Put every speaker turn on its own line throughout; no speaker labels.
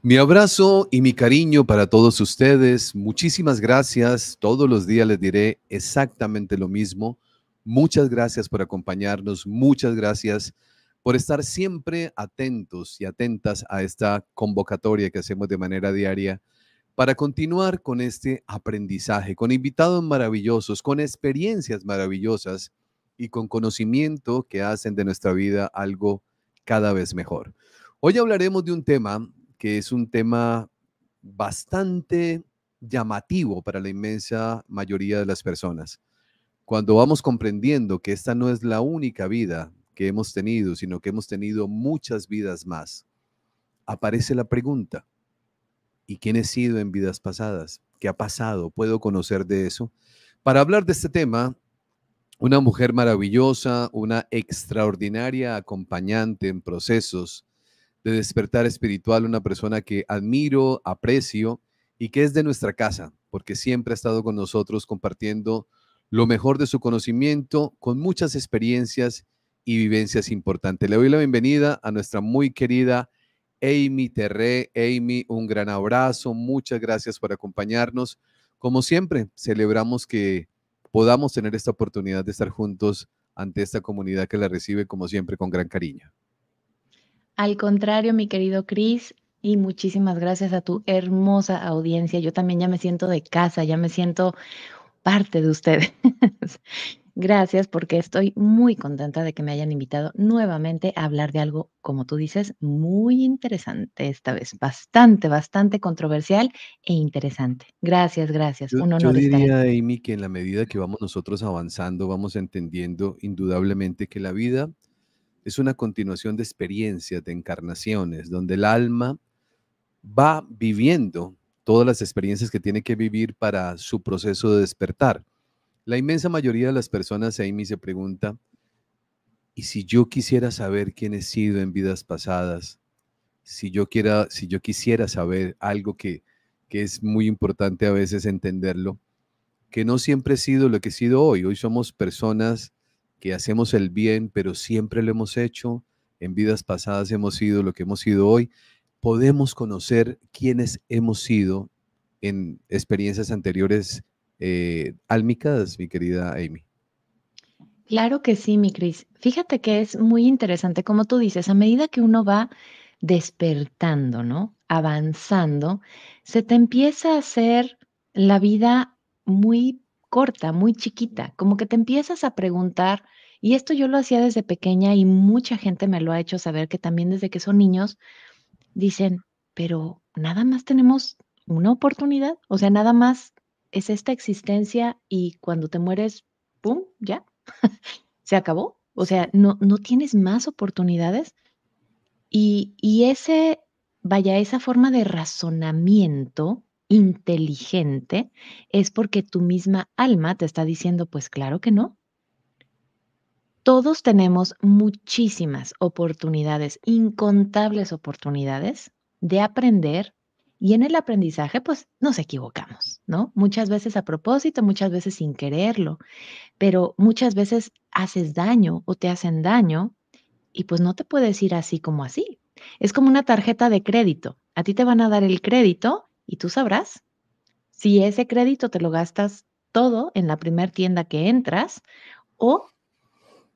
Mi abrazo y mi cariño para todos ustedes. Muchísimas gracias. Todos los días les diré exactamente lo mismo. Muchas gracias por acompañarnos. Muchas gracias por estar siempre atentos y atentas a esta convocatoria que hacemos de manera diaria para continuar con este aprendizaje, con invitados maravillosos, con experiencias maravillosas y con conocimiento que hacen de nuestra vida algo cada vez mejor. Hoy hablaremos de un tema que es un tema bastante llamativo para la inmensa mayoría de las personas. Cuando vamos comprendiendo que esta no es la única vida que hemos tenido, sino que hemos tenido muchas vidas más, aparece la pregunta, ¿y quién he sido en vidas pasadas? ¿Qué ha pasado? ¿Puedo conocer de eso? Para hablar de este tema, una mujer maravillosa, una extraordinaria acompañante en procesos despertar espiritual, una persona que admiro, aprecio y que es de nuestra casa, porque siempre ha estado con nosotros compartiendo lo mejor de su conocimiento con muchas experiencias y vivencias importantes. Le doy la bienvenida a nuestra muy querida Amy Terré. Amy, un gran abrazo, muchas gracias por acompañarnos. Como siempre, celebramos que podamos tener esta oportunidad de estar juntos ante esta comunidad que la recibe, como siempre, con gran cariño.
Al contrario, mi querido Cris, y muchísimas gracias a tu hermosa audiencia. Yo también ya me siento de casa, ya me siento parte de ustedes. Gracias porque estoy muy contenta de que me hayan invitado nuevamente a hablar de algo, como tú dices, muy interesante esta vez, bastante, bastante controversial e interesante. Gracias, gracias. Un honor. Yo diría,
Amy, que en la medida que vamos nosotros avanzando, vamos entendiendo indudablemente que la vida es una continuación de experiencias, de encarnaciones, donde el alma va viviendo todas las experiencias que tiene que vivir para su proceso de despertar. La inmensa mayoría de las personas, me se pregunta, ¿y si yo quisiera saber quién he sido en vidas pasadas? Si yo, quiera, si yo quisiera saber algo que, que es muy importante a veces entenderlo, que no siempre he sido lo que he sido hoy. Hoy somos personas que hacemos el bien, pero siempre lo hemos hecho, en vidas pasadas hemos sido lo que hemos sido hoy, podemos conocer quiénes hemos sido en experiencias anteriores eh, mi querida Amy.
Claro que sí, mi Cris. Fíjate que es muy interesante, como tú dices, a medida que uno va despertando, ¿no? Avanzando, se te empieza a hacer la vida muy corta, muy chiquita, como que te empiezas a preguntar, y esto yo lo hacía desde pequeña y mucha gente me lo ha hecho saber que también desde que son niños dicen, pero nada más tenemos una oportunidad, o sea, nada más es esta existencia y cuando te mueres, ¡pum!, ya, se acabó. O sea, no, no tienes más oportunidades. Y, y ese, vaya, esa forma de razonamiento inteligente, es porque tu misma alma te está diciendo, pues claro que no. Todos tenemos muchísimas oportunidades, incontables oportunidades de aprender y en el aprendizaje pues nos equivocamos, ¿no? Muchas veces a propósito, muchas veces sin quererlo, pero muchas veces haces daño o te hacen daño y pues no te puedes ir así como así. Es como una tarjeta de crédito. A ti te van a dar el crédito y tú sabrás si ese crédito te lo gastas todo en la primera tienda que entras o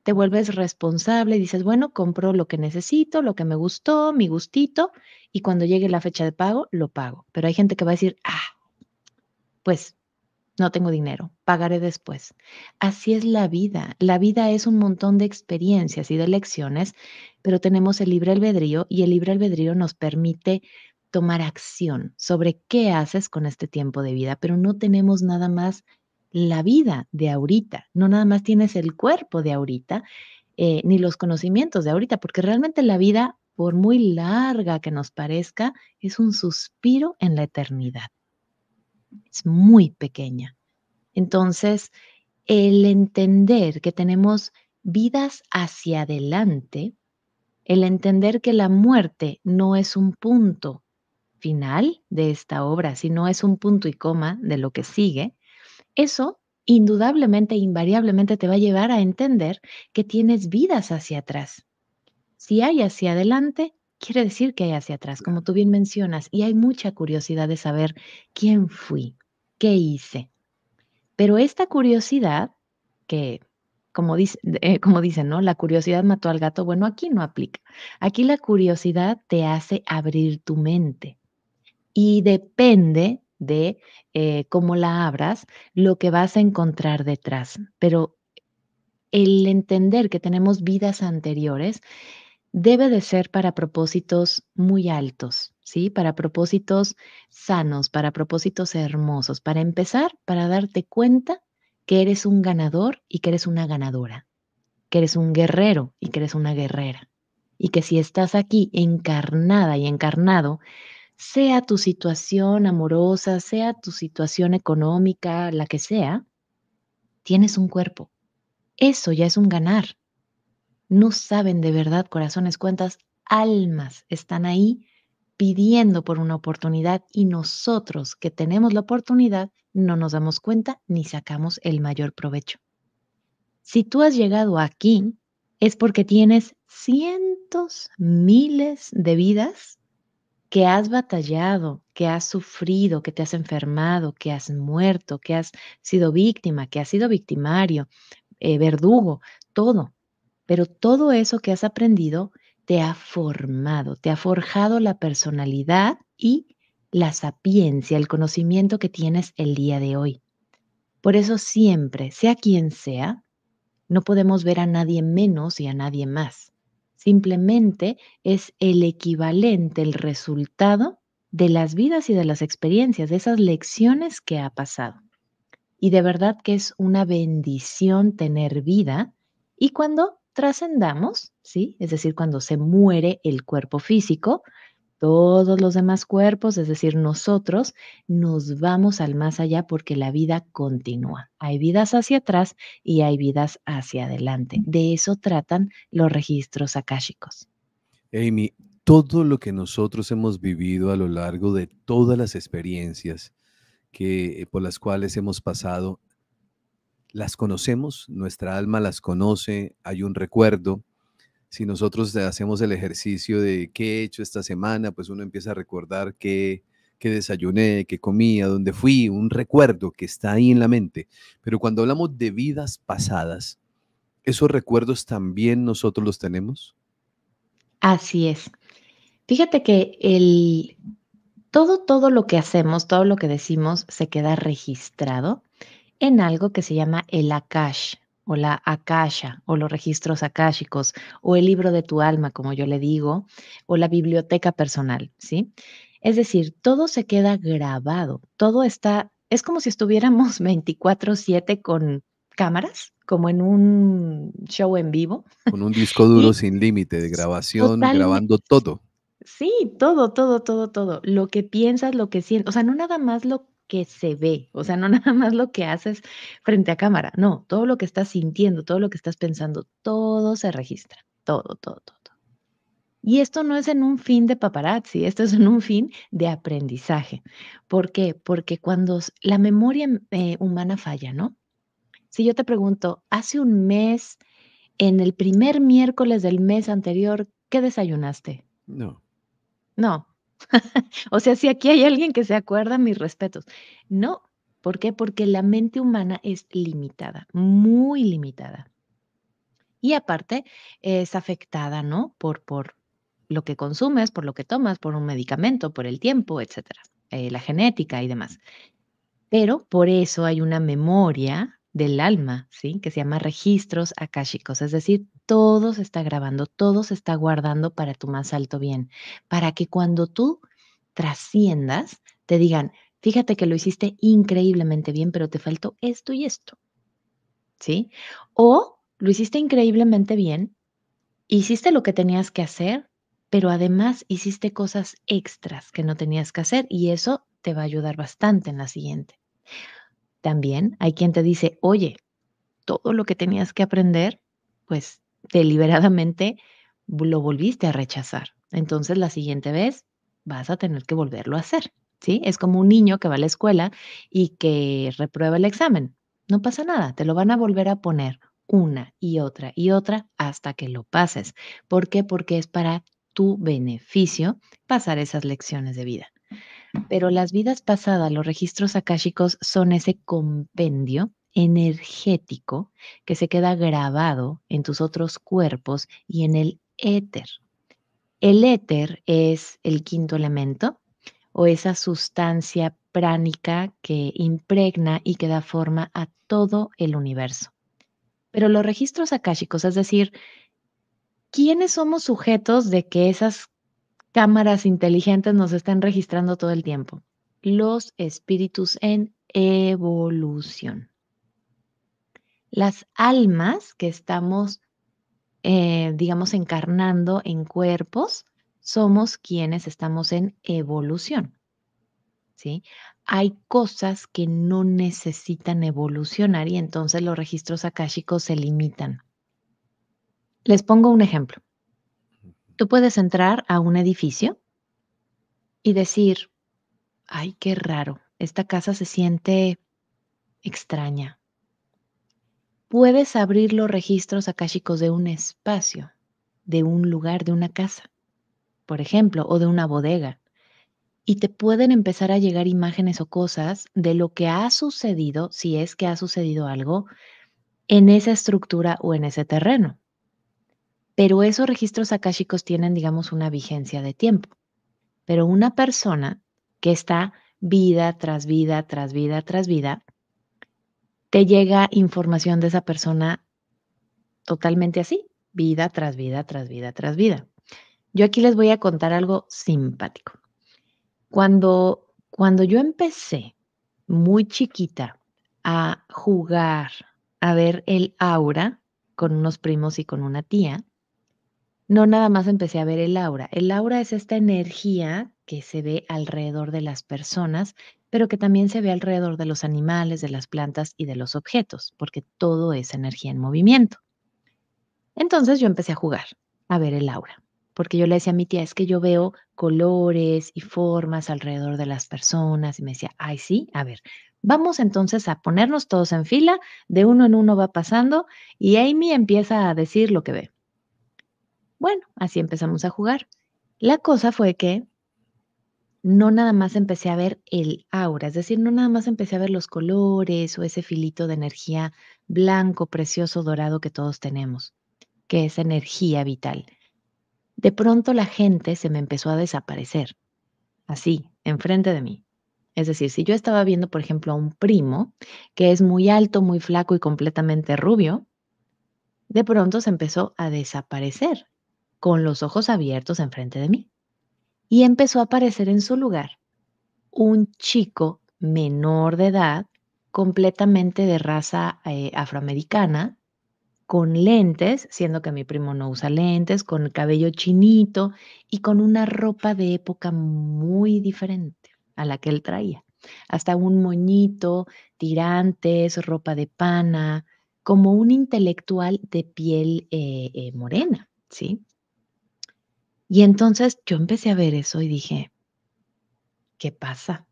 te vuelves responsable y dices, bueno, compro lo que necesito, lo que me gustó, mi gustito, y cuando llegue la fecha de pago, lo pago. Pero hay gente que va a decir, ah, pues no tengo dinero, pagaré después. Así es la vida. La vida es un montón de experiencias y de lecciones, pero tenemos el libre albedrío y el libre albedrío nos permite tomar acción sobre qué haces con este tiempo de vida, pero no tenemos nada más la vida de ahorita, no nada más tienes el cuerpo de ahorita, eh, ni los conocimientos de ahorita, porque realmente la vida, por muy larga que nos parezca, es un suspiro en la eternidad. Es muy pequeña. Entonces, el entender que tenemos vidas hacia adelante, el entender que la muerte no es un punto final de esta obra, si no es un punto y coma de lo que sigue, eso indudablemente, invariablemente te va a llevar a entender que tienes vidas hacia atrás. Si hay hacia adelante, quiere decir que hay hacia atrás, como tú bien mencionas, y hay mucha curiosidad de saber quién fui, qué hice. Pero esta curiosidad, que como, eh, como dicen, ¿no? La curiosidad mató al gato, bueno, aquí no aplica. Aquí la curiosidad te hace abrir tu mente, y depende de eh, cómo la abras, lo que vas a encontrar detrás. Pero el entender que tenemos vidas anteriores debe de ser para propósitos muy altos, ¿sí? Para propósitos sanos, para propósitos hermosos. Para empezar, para darte cuenta que eres un ganador y que eres una ganadora, que eres un guerrero y que eres una guerrera. Y que si estás aquí encarnada y encarnado, sea tu situación amorosa, sea tu situación económica, la que sea, tienes un cuerpo. Eso ya es un ganar. No saben de verdad, corazones, cuentas, almas están ahí pidiendo por una oportunidad y nosotros que tenemos la oportunidad no nos damos cuenta ni sacamos el mayor provecho. Si tú has llegado aquí es porque tienes cientos, miles de vidas que has batallado, que has sufrido, que te has enfermado, que has muerto, que has sido víctima, que has sido victimario, eh, verdugo, todo. Pero todo eso que has aprendido te ha formado, te ha forjado la personalidad y la sapiencia, el conocimiento que tienes el día de hoy. Por eso siempre, sea quien sea, no podemos ver a nadie menos y a nadie más simplemente es el equivalente, el resultado de las vidas y de las experiencias, de esas lecciones que ha pasado. Y de verdad que es una bendición tener vida y cuando trascendamos, ¿sí? Es decir, cuando se muere el cuerpo físico, todos los demás cuerpos, es decir, nosotros nos vamos al más allá porque la vida continúa. Hay vidas hacia atrás y hay vidas hacia adelante. De eso tratan los registros akáshicos.
Amy, todo lo que nosotros hemos vivido a lo largo de todas las experiencias que eh, por las cuales hemos pasado, las conocemos, nuestra alma las conoce, hay un recuerdo, si nosotros hacemos el ejercicio de qué he hecho esta semana, pues uno empieza a recordar qué, qué desayuné, qué comía, dónde fui, un recuerdo que está ahí en la mente. Pero cuando hablamos de vidas pasadas, ¿esos recuerdos también nosotros los tenemos?
Así es. Fíjate que el, todo, todo lo que hacemos, todo lo que decimos, se queda registrado en algo que se llama el Akash, o la akasha o los registros akáshicos o el libro de tu alma, como yo le digo, o la biblioteca personal, ¿sí? Es decir, todo se queda grabado, todo está, es como si estuviéramos 24/7 con cámaras, como en un show en vivo.
Con un disco duro sin límite de grabación, grabando todo.
Sí, todo, todo, todo, todo. Lo que piensas, lo que sientes, o sea, no nada más lo que se ve, o sea, no nada más lo que haces frente a cámara, no, todo lo que estás sintiendo, todo lo que estás pensando, todo se registra, todo, todo, todo. Y esto no es en un fin de paparazzi, esto es en un fin de aprendizaje. ¿Por qué? Porque cuando la memoria eh, humana falla, ¿no? Si yo te pregunto, hace un mes, en el primer miércoles del mes anterior, ¿qué desayunaste? No. No, o sea, si aquí hay alguien que se acuerda, mis respetos. No, ¿por qué? Porque la mente humana es limitada, muy limitada. Y aparte es afectada, ¿no? Por, por lo que consumes, por lo que tomas, por un medicamento, por el tiempo, etcétera, eh, la genética y demás. Pero por eso hay una memoria del alma, ¿sí? Que se llama registros akashicos, es decir, todo se está grabando, todo se está guardando para tu más alto bien, para que cuando tú trasciendas, te digan, fíjate que lo hiciste increíblemente bien, pero te faltó esto y esto, ¿sí? O lo hiciste increíblemente bien, hiciste lo que tenías que hacer, pero además hiciste cosas extras que no tenías que hacer y eso te va a ayudar bastante en la siguiente. También hay quien te dice, oye, todo lo que tenías que aprender, pues deliberadamente lo volviste a rechazar. Entonces la siguiente vez vas a tener que volverlo a hacer. ¿Sí? Es como un niño que va a la escuela y que reprueba el examen. No pasa nada, te lo van a volver a poner una y otra y otra hasta que lo pases. ¿Por qué? Porque es para tu beneficio pasar esas lecciones de vida pero las vidas pasadas, los registros akáshicos son ese compendio energético que se queda grabado en tus otros cuerpos y en el éter. El éter es el quinto elemento o esa sustancia pránica que impregna y que da forma a todo el universo. Pero los registros akáshicos, es decir, ¿quiénes somos sujetos de que esas cámaras inteligentes nos están registrando todo el tiempo. Los espíritus en evolución. Las almas que estamos, eh, digamos, encarnando en cuerpos, somos quienes estamos en evolución. ¿Sí? Hay cosas que no necesitan evolucionar y entonces los registros akáshicos se limitan. Les pongo un ejemplo. Tú puedes entrar a un edificio y decir, ay, qué raro, esta casa se siente extraña. Puedes abrir los registros akáshicos de un espacio, de un lugar, de una casa, por ejemplo, o de una bodega, y te pueden empezar a llegar imágenes o cosas de lo que ha sucedido, si es que ha sucedido algo, en esa estructura o en ese terreno pero esos registros akáshicos tienen, digamos, una vigencia de tiempo. Pero una persona que está vida tras vida, tras vida, tras vida, te llega información de esa persona totalmente así, vida tras vida, tras vida, tras vida. Yo aquí les voy a contar algo simpático. Cuando, cuando yo empecé muy chiquita a jugar, a ver el aura con unos primos y con una tía, no nada más empecé a ver el aura. El aura es esta energía que se ve alrededor de las personas, pero que también se ve alrededor de los animales, de las plantas y de los objetos, porque todo es energía en movimiento. Entonces yo empecé a jugar, a ver el aura, porque yo le decía a mi tía, es que yo veo colores y formas alrededor de las personas, y me decía, ay, sí, a ver, Vamos entonces a ponernos todos en fila, de uno en uno va pasando y Amy empieza a decir lo que ve. Bueno, así empezamos a jugar. La cosa fue que no nada más empecé a ver el aura, es decir, no nada más empecé a ver los colores o ese filito de energía blanco, precioso, dorado que todos tenemos, que es energía vital. De pronto la gente se me empezó a desaparecer, así, enfrente de mí. Es decir, si yo estaba viendo, por ejemplo, a un primo que es muy alto, muy flaco y completamente rubio, de pronto se empezó a desaparecer con los ojos abiertos enfrente de mí. Y empezó a aparecer en su lugar un chico menor de edad, completamente de raza eh, afroamericana, con lentes, siendo que mi primo no usa lentes, con el cabello chinito y con una ropa de época muy diferente a la que él traía. Hasta un moñito, tirantes, ropa de pana, como un intelectual de piel eh, eh, morena, ¿sí? Y entonces yo empecé a ver eso y dije, ¿qué pasa?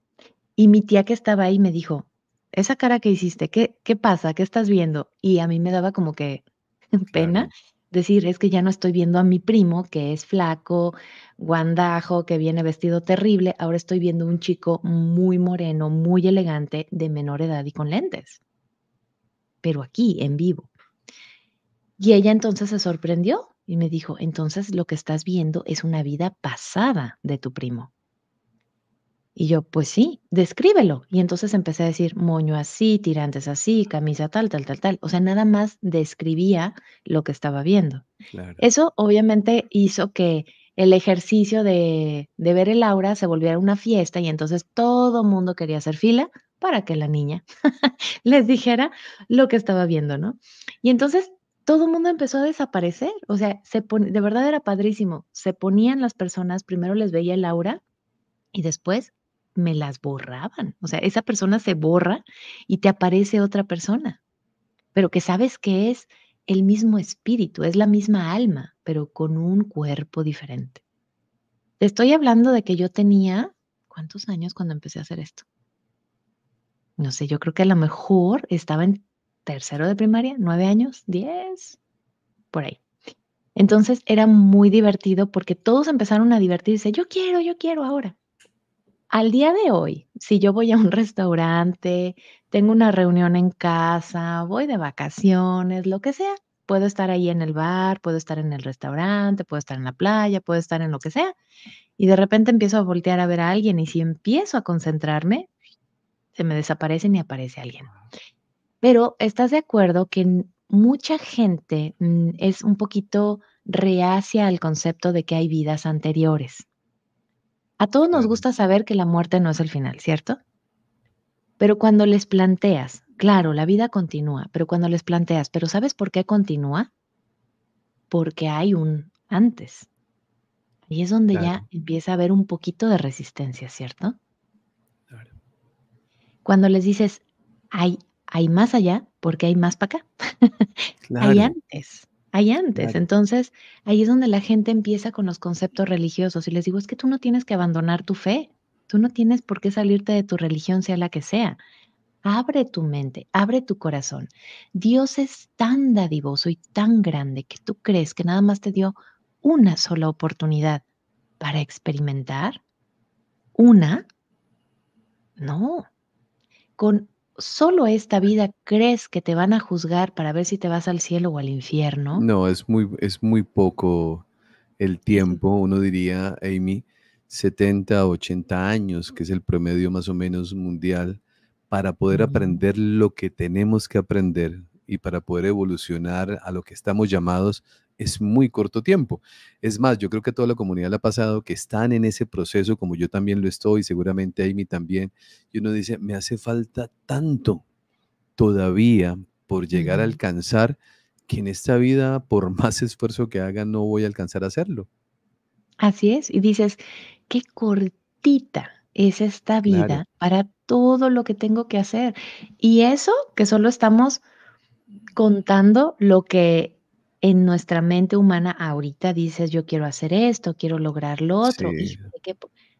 Y mi tía que estaba ahí me dijo, esa cara que hiciste, ¿qué, qué pasa? ¿Qué estás viendo? Y a mí me daba como que pena decir, es que ya no estoy viendo a mi primo, que es flaco, guandajo, que viene vestido terrible, ahora estoy viendo un chico muy moreno, muy elegante, de menor edad y con lentes, pero aquí, en vivo. Y ella entonces se sorprendió y me dijo, entonces lo que estás viendo es una vida pasada de tu primo. Y yo, pues sí, descríbelo. Y entonces empecé a decir moño así, tirantes así, camisa tal, tal, tal, tal. O sea, nada más describía lo que estaba viendo. Eso obviamente hizo que el ejercicio de, de, ver el aura se volviera una fiesta y entonces todo mundo quería hacer fila para que la niña les dijera lo que estaba viendo, ¿no? Y entonces todo el mundo empezó a desaparecer. O sea, se de verdad era padrísimo. Se ponían las personas, primero les veía el aura y después me las borraban. O sea, esa persona se borra y te aparece otra persona, pero que sabes que es el mismo espíritu, es la misma alma, pero con un cuerpo diferente. Te estoy hablando de que yo tenía, ¿cuántos años cuando empecé a hacer esto? No sé, yo creo que a lo mejor estaba en tercero de primaria, nueve años, diez, por ahí. Entonces era muy divertido porque todos empezaron a divertirse, yo quiero, yo quiero ahora. Al día de hoy, si yo voy a un restaurante, tengo una reunión en casa, voy de vacaciones, lo que sea, puedo estar ahí en el bar, puedo estar en el restaurante, puedo estar en la playa, puedo estar en lo que sea. Y de repente empiezo a voltear a ver a alguien y si empiezo a concentrarme, se me desaparece ni aparece alguien. Pero ¿estás de acuerdo que mucha gente mm, es un poquito reacia al concepto de que hay vidas anteriores? A todos nos gusta saber que la muerte no es el final, ¿cierto? Pero cuando les planteas, claro, la vida continúa, pero cuando les planteas, pero ¿sabes por qué continúa? Porque hay un antes. Y es donde ya empieza a haber un poquito de resistencia, ¿cierto? Cuando les dices, hay hay más allá porque hay más para acá. hay antes, hay antes. Entonces, ahí es donde la gente empieza con los conceptos religiosos y les digo, es que tú no tienes que abandonar tu fe, tú no tienes por qué salirte de tu religión, sea la que sea. Abre tu mente, abre tu corazón. Dios es tan dadivoso y tan grande que tú crees que nada más te dio una sola oportunidad para experimentar. Una. No. Con solo esta vida crees que te van a juzgar para ver si te vas al cielo o al infierno.
No, es muy, es muy poco el tiempo, uno diría, Amy, 70, 80 años, que es el promedio más o menos mundial, para poder aprender lo que tenemos que aprender y para poder evolucionar a lo que estamos llamados es muy corto tiempo. Es más, yo creo que toda la comunidad la ha pasado, que están en ese proceso, como yo también lo estoy, seguramente Amy también, y uno dice, me hace falta tanto todavía por llegar a alcanzar que en esta vida, por más esfuerzo que haga, no voy a alcanzar a hacerlo.
Así es, y dices, qué cortita es esta vida para todo lo que tengo que hacer. Y eso que solo estamos contando lo que en nuestra mente humana ahorita dices, yo quiero hacer esto, quiero lograr lo otro.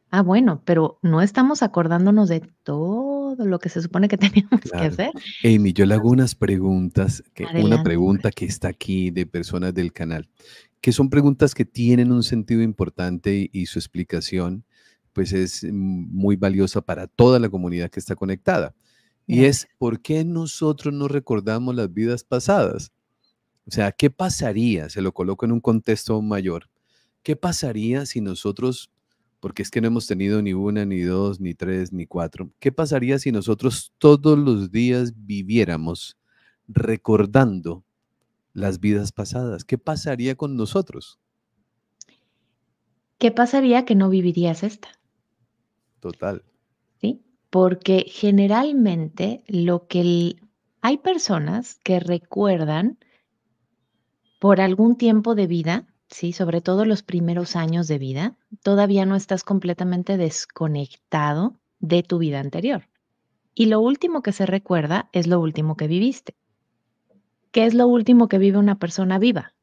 ah, bueno, pero no estamos acordándonos de todo lo que se supone que teníamos que hacer.
Amy, yo le hago unas preguntas, que, una pregunta que está aquí de personas del canal, que son preguntas que tienen un sentido importante y, su explicación pues es muy valiosa para toda la comunidad que está conectada. Y es, ¿por qué nosotros no recordamos las vidas pasadas? O sea, ¿qué pasaría? Se lo coloco en un contexto mayor. ¿Qué pasaría si nosotros, porque es que no hemos tenido ni una, ni dos, ni tres, ni cuatro, ¿qué pasaría si nosotros todos los días viviéramos recordando las vidas pasadas? ¿Qué pasaría con nosotros?
¿Qué pasaría que no vivirías esta? Total. Sí, porque generalmente lo que hay personas que recuerdan por algún tiempo de vida, ¿sí? sobre todo los primeros años de vida, todavía no estás completamente desconectado de tu vida anterior. Y lo último que se recuerda es lo último que viviste. ¿Qué es lo último que vive una persona viva?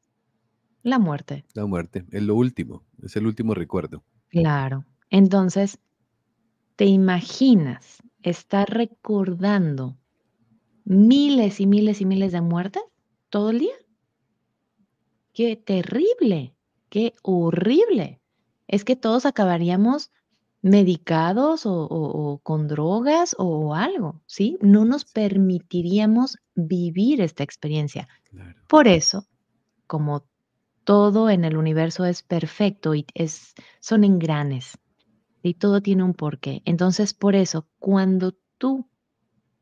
La muerte.
La muerte, es lo último, es el último recuerdo.
Claro. Entonces, te imaginas estar recordando miles y miles y miles de muertes todo el día qué terrible, qué horrible. Es que todos acabaríamos medicados o, con drogas o algo, ¿sí? No nos permitiríamos vivir esta experiencia. Por eso, como todo en el universo es perfecto y es, son engranes y todo tiene un porqué. Entonces, por eso, cuando tu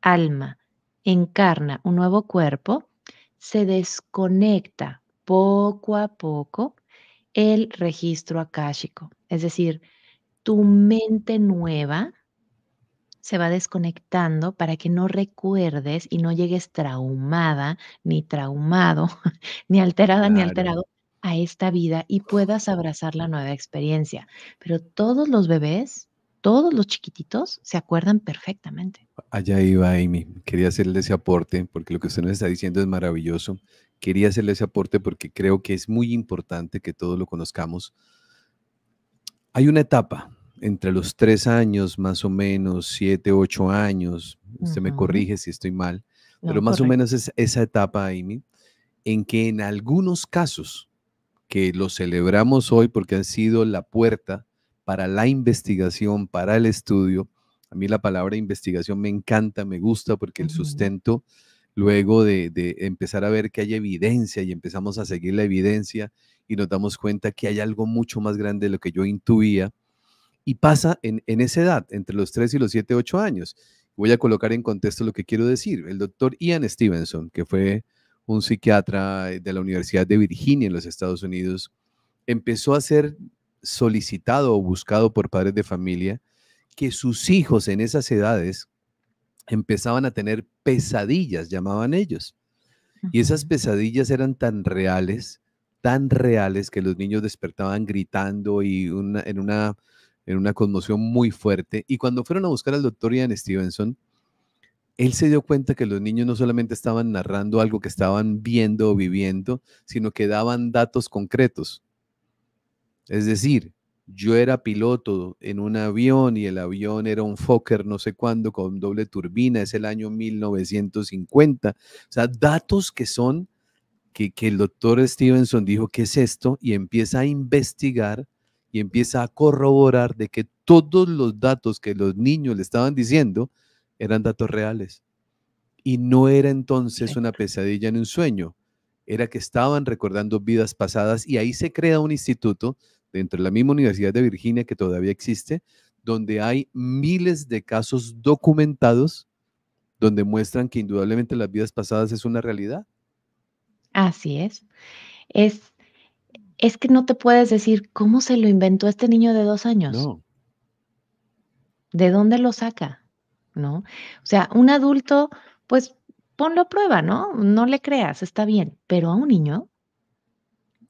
alma encarna un nuevo cuerpo, se desconecta poco a poco el registro akáshico. Es decir, tu mente nueva se va desconectando para que no recuerdes y no llegues traumada, ni traumado, ni alterada, ni alterado a esta vida y puedas abrazar la nueva experiencia. Pero todos los bebés, todos los chiquititos, se acuerdan perfectamente.
Allá iba Amy, quería hacerle ese aporte porque lo que usted nos está diciendo es maravilloso quería hacerle ese aporte porque creo que es muy importante que todos lo conozcamos. Hay una etapa entre los tres años, más o menos, siete, ocho años, usted me corrige si estoy mal, pero más o menos es esa etapa, Amy, en que en algunos casos que lo celebramos hoy porque han sido la puerta para la investigación, para el estudio, a mí la palabra investigación me encanta, me gusta porque el sustento luego de, empezar a ver que hay evidencia y empezamos a seguir la evidencia y nos damos cuenta que hay algo mucho más grande de lo que yo intuía. Y pasa en, en esa edad, entre los 3 y los 7, 8 años. Voy a colocar en contexto lo que quiero decir. El doctor Ian Stevenson, que fue un psiquiatra eh, de la Universidad de Virginia en los Estados Unidos, empezó a ser solicitado o buscado por padres de familia que sus hijos en esas edades, empezaban a tener pesadillas, llamaban ellos. Y esas pesadillas eran tan reales, tan reales, que los niños despertaban gritando y en, una, en una conmoción muy fuerte. Y cuando fueron a buscar al doctor Ian Stevenson, él se dio cuenta que los niños no solamente estaban narrando algo que estaban viendo o viviendo, sino que daban datos concretos. Es decir, yo era piloto en un avión y el avión era un Fokker no sé cuándo con doble turbina, es el año 1950. O sea, datos que son que, el doctor Stevenson dijo, que es esto? Y empieza a investigar y empieza a corroborar de que todos los datos que los niños le estaban diciendo eran datos reales. Y no era entonces una pesadilla en un sueño, era que estaban recordando vidas pasadas y ahí se crea un instituto dentro de la misma Universidad de Virginia que todavía existe, donde hay miles de casos documentados donde muestran que indudablemente las vidas pasadas es una realidad.
Así es. Es, es que no te puedes decir cómo se lo inventó este niño de dos años. No. ¿De dónde lo saca? ¿No? O sea, un adulto, pues ponlo a prueba, ¿no? No le creas, está bien, pero a un niño.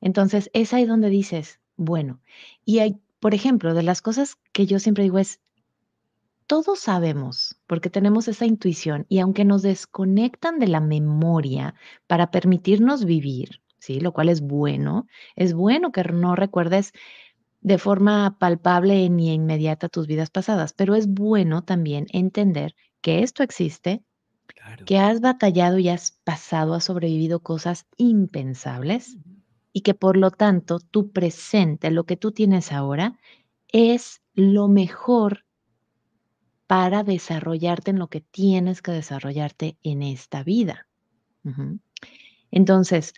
Entonces, es ahí donde dices, bueno. Y hay, por ejemplo, de las cosas que yo siempre digo es, todos sabemos, porque tenemos esa intuición, y aunque nos desconectan de la memoria para permitirnos vivir, ¿sí? Lo cual es bueno, es bueno que no recuerdes de forma palpable ni inmediata tus vidas pasadas, pero es bueno también entender que esto existe, que has batallado y has pasado, has sobrevivido cosas impensables y que por lo tanto tu presente, lo que tú tienes ahora, es lo mejor para desarrollarte en lo que tienes que desarrollarte en esta vida. Entonces,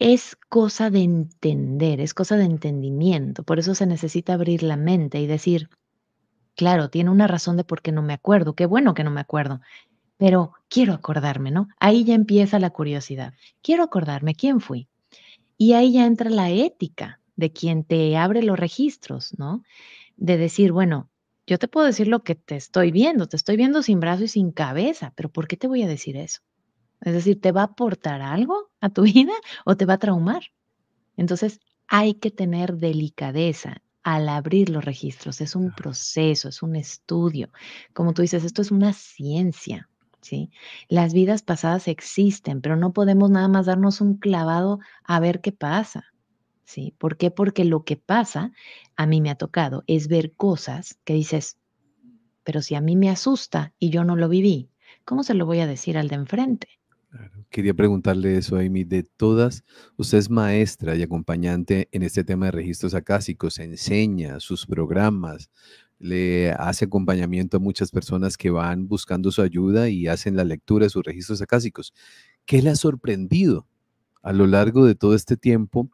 es cosa de entender, es cosa de entendimiento. Por eso se necesita abrir la mente y decir, claro, tiene una razón de por qué no me acuerdo, qué bueno que no me acuerdo, pero quiero acordarme, ¿no? Ahí ya empieza la curiosidad. Quiero acordarme quién fui, y ahí ya entra la ética de quien te abre los registros, ¿no? De decir, bueno, yo te puedo decir lo que te estoy viendo, te estoy viendo sin brazo y sin cabeza, pero ¿por qué te voy a decir eso? Es decir, ¿te va a aportar algo a tu vida o te va a traumar? Entonces, hay que tener delicadeza al abrir los registros. Es un proceso, es un estudio. Como tú dices, esto es una ciencia. Las vidas pasadas existen, pero no podemos nada más darnos un clavado a ver qué pasa, ¿sí? ¿Por qué? Porque lo que pasa, a mí me ha tocado, es ver cosas que dices, pero si a mí me asusta y yo no lo viví, ¿cómo se lo voy a decir al de enfrente?
Quería preguntarle eso, a Amy, de todas, usted es maestra y acompañante en este tema de registros acásicos, enseña sus programas, le hace acompañamiento a muchas personas que van buscando su ayuda y hacen la lectura de sus registros acásicos. ¿Qué le ha sorprendido a lo largo de todo este tiempo,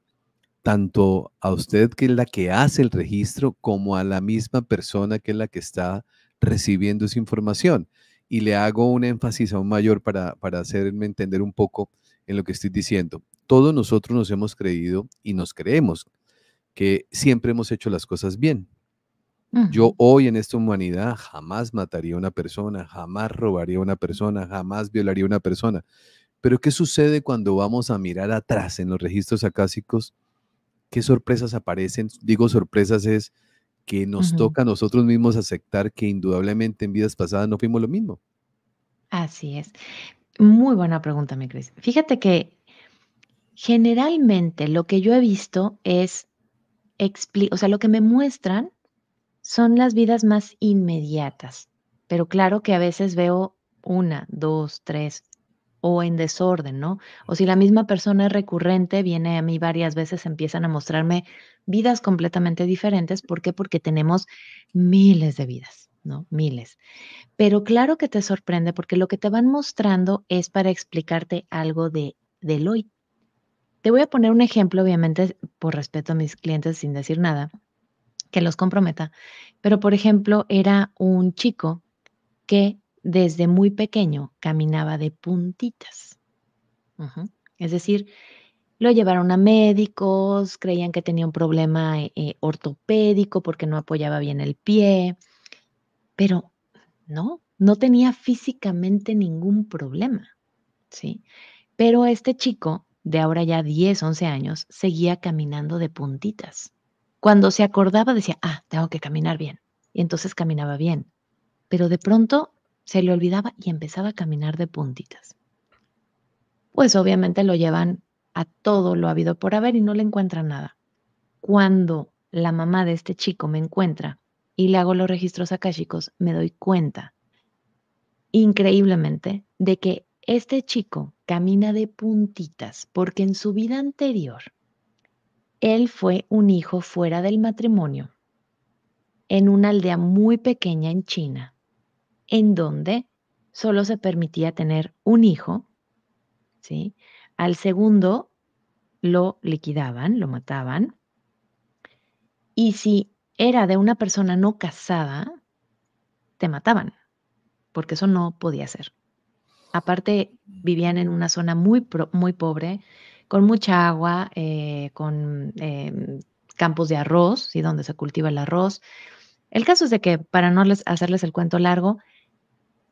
tanto a usted que es la que hace el registro, como a la misma persona que es la que está recibiendo esa información? y le hago un énfasis aún mayor para, para hacerme entender un poco en lo que estoy diciendo. Todos nosotros nos hemos creído y nos creemos que siempre hemos hecho las cosas bien. Yo hoy en esta humanidad jamás mataría a una persona, jamás robaría a una persona, jamás violaría a una persona. Pero ¿qué sucede cuando vamos a mirar atrás en los registros acásicos? ¿Qué sorpresas aparecen? Digo sorpresas es que nos toca a nosotros mismos aceptar que indudablemente en vidas pasadas no fuimos lo mismo.
Así es. Muy buena pregunta, mi Cris. Fíjate que generalmente lo que yo he visto es, o sea, lo que me muestran son las vidas más inmediatas, pero claro que a veces veo una, dos, tres, o en desorden, ¿no? O si la misma persona es recurrente, viene a mí varias veces, empiezan a mostrarme vidas completamente diferentes. ¿Por qué? Porque tenemos miles de vidas, ¿no? Miles. Pero claro que te sorprende porque lo que te van mostrando es para explicarte algo de, del hoy. Te voy a poner un ejemplo, obviamente, por respeto a mis clientes, sin decir nada que los comprometa. Pero, por ejemplo, era un chico que desde muy pequeño caminaba de puntitas. Es decir, lo llevaron a médicos, creían que tenía un problema eh, eh, ortopédico porque no apoyaba bien el pie, pero no, no tenía físicamente ningún problema, ¿sí? Pero este chico de ahora ya 10, 11 años, seguía caminando de puntitas. Cuando se acordaba decía, ah, tengo que caminar bien. Y entonces caminaba bien. Pero de pronto se le olvidaba y empezaba a caminar de puntitas. Pues obviamente lo llevan a todo lo habido por haber y no le encuentran nada. Cuando la mamá de este chico me encuentra y le hago los registros chicos, me doy cuenta, increíblemente, de que este chico camina de puntitas porque en su vida anterior él fue un hijo fuera del matrimonio en una aldea muy pequeña en China en donde solo se permitía tener un hijo, ¿sí? Al segundo lo liquidaban, lo mataban. Y si era de una persona no casada, te mataban, porque eso no podía ser. Aparte, vivían en una zona muy, muy pobre, con mucha agua, eh, con em, campos de arroz, ¿sí? donde se cultiva el arroz. El caso es de que, para no les, hacerles el cuento largo,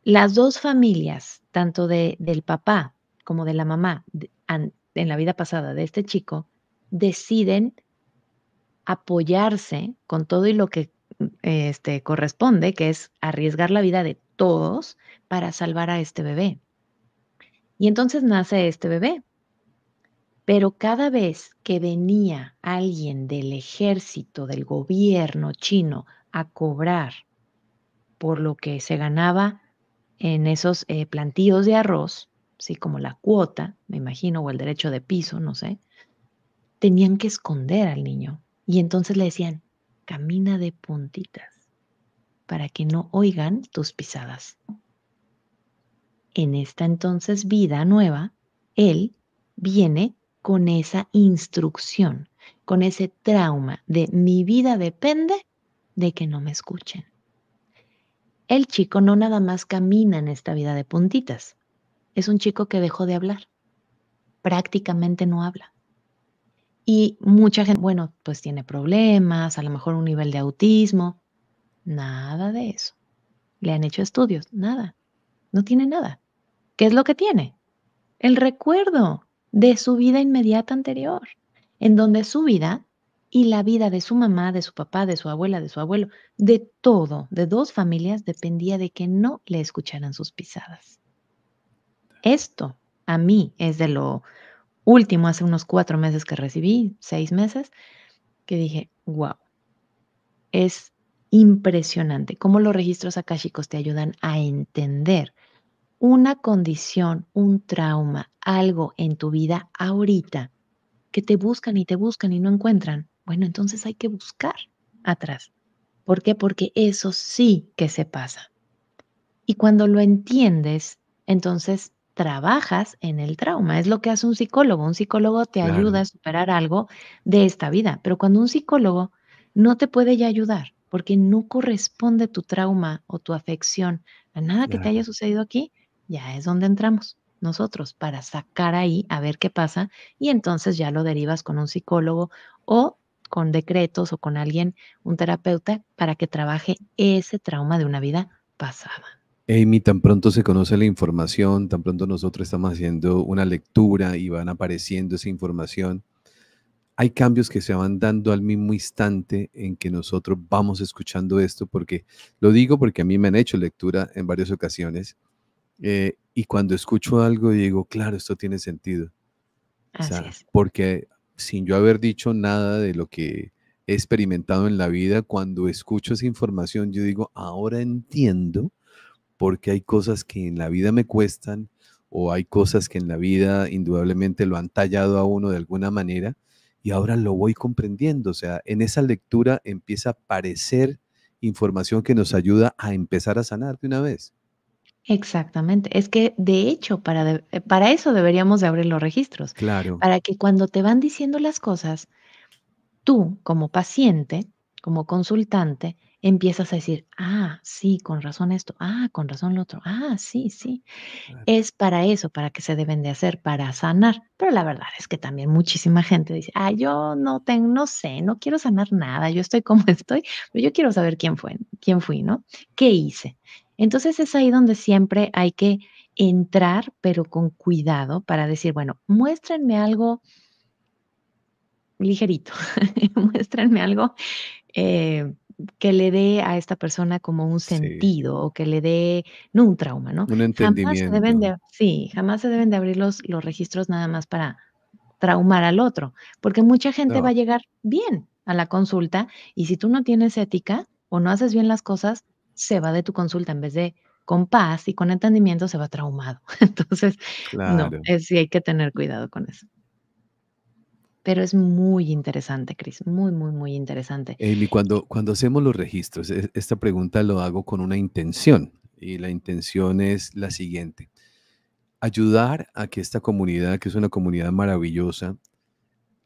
las dos familias, tanto de, del papá como de la mamá, en la vida pasada de este chico, deciden apoyarse con todo y lo que este, corresponde, que es arriesgar la vida de todos para salvar a este bebé. Y entonces nace este bebé. Pero cada vez que venía alguien del ejército, del gobierno chino, a cobrar por lo que se ganaba en esos eh, plantíos de arroz, así como la cuota, me imagino, o el derecho de piso, no sé, tenían que esconder al niño. Y entonces le decían, camina de puntitas para que no oigan tus pisadas. En esta entonces vida nueva, él viene con esa instrucción, con ese trauma de mi vida depende de que no me escuchen el chico no nada más camina en esta vida de puntitas. Es un chico que dejó de hablar. Prácticamente no habla. Y mucha gente, bueno, pues tiene problemas, a lo mejor un nivel de autismo. Nada de eso. Le han hecho estudios, nada. No tiene nada. ¿Qué es lo que tiene? El recuerdo de su vida inmediata anterior, en donde su vida y la vida de su mamá, de su papá, de su abuela, de su abuelo, de todo, de dos familias, dependía de que no le escucharan sus pisadas. Esto a mí es de lo último, hace unos cuatro meses que recibí, seis meses, que dije, wow, es impresionante cómo los registros akashicos te ayudan a entender una condición, un trauma, algo en tu vida ahorita que te buscan y te buscan y no encuentran. Bueno, entonces hay que buscar atrás. ¿Por qué? Porque eso sí que se pasa. Y cuando lo entiendes, entonces trabajas en el trauma. Es lo que hace un psicólogo. Un psicólogo te ayuda a superar algo de esta vida. Pero cuando un psicólogo no te puede ya ayudar porque no corresponde tu trauma o tu afección a nada que te haya sucedido aquí, ya es donde entramos nosotros para sacar ahí a ver qué pasa y entonces ya lo derivas con un psicólogo o con decretos o con alguien, un terapeuta, para que trabaje ese trauma de una vida pasada.
Amy, tan pronto se conoce la información, tan pronto nosotros estamos haciendo una lectura y van apareciendo esa información. Hay cambios que se van dando al mismo instante en que nosotros vamos escuchando esto, porque lo digo porque a mí me han hecho lectura en varias ocasiones eh, y cuando escucho algo digo, claro, esto tiene sentido. Así es. Porque sin yo haber dicho nada de lo que he experimentado en la vida, cuando escucho esa información, yo digo, ahora entiendo porque hay cosas que en la vida me cuestan o hay cosas que en la vida indudablemente lo han tallado a uno de alguna manera y ahora lo voy comprendiendo. O sea, en esa lectura empieza a aparecer información que nos ayuda a empezar a sanar de una vez.
Exactamente. Es que de hecho, para, eh, para eso deberíamos de abrir los registros. Claro. Para que cuando te van diciendo las cosas, tú como paciente, como consultante, empiezas a decir, ah, sí, con razón esto, ah, con razón lo otro, ah, sí, sí. Es para eso, para que se deben de hacer, para sanar. Pero la verdad es que también muchísima gente dice, ah, yo no tengo, no sé, no quiero sanar nada, yo estoy como estoy, pero yo quiero saber quién fue, quién fui, ¿no? ¿Qué hice? Entonces es ahí donde siempre hay que entrar, pero con cuidado para decir, bueno, muéstrenme algo ligerito, muéstrenme algo eh, que le dé a esta persona como un sentido o que le dé, no un trauma, ¿no? Un entendimiento. Jamás se deben sí, jamás se deben de abrir los, los registros nada más para traumar al otro, porque mucha gente va a llegar bien a la consulta y si tú no tienes ética o no haces bien las cosas, se va de tu consulta en vez de con paz y con entendimiento se va traumado. Entonces, no, sí hay que tener cuidado con eso. Pero es muy interesante, Cris, muy, muy, muy interesante.
Y cuando, cuando hacemos los registros, e, esta pregunta lo hago con una intención y la intención es la siguiente. Ayudar a que esta comunidad, que es una comunidad maravillosa,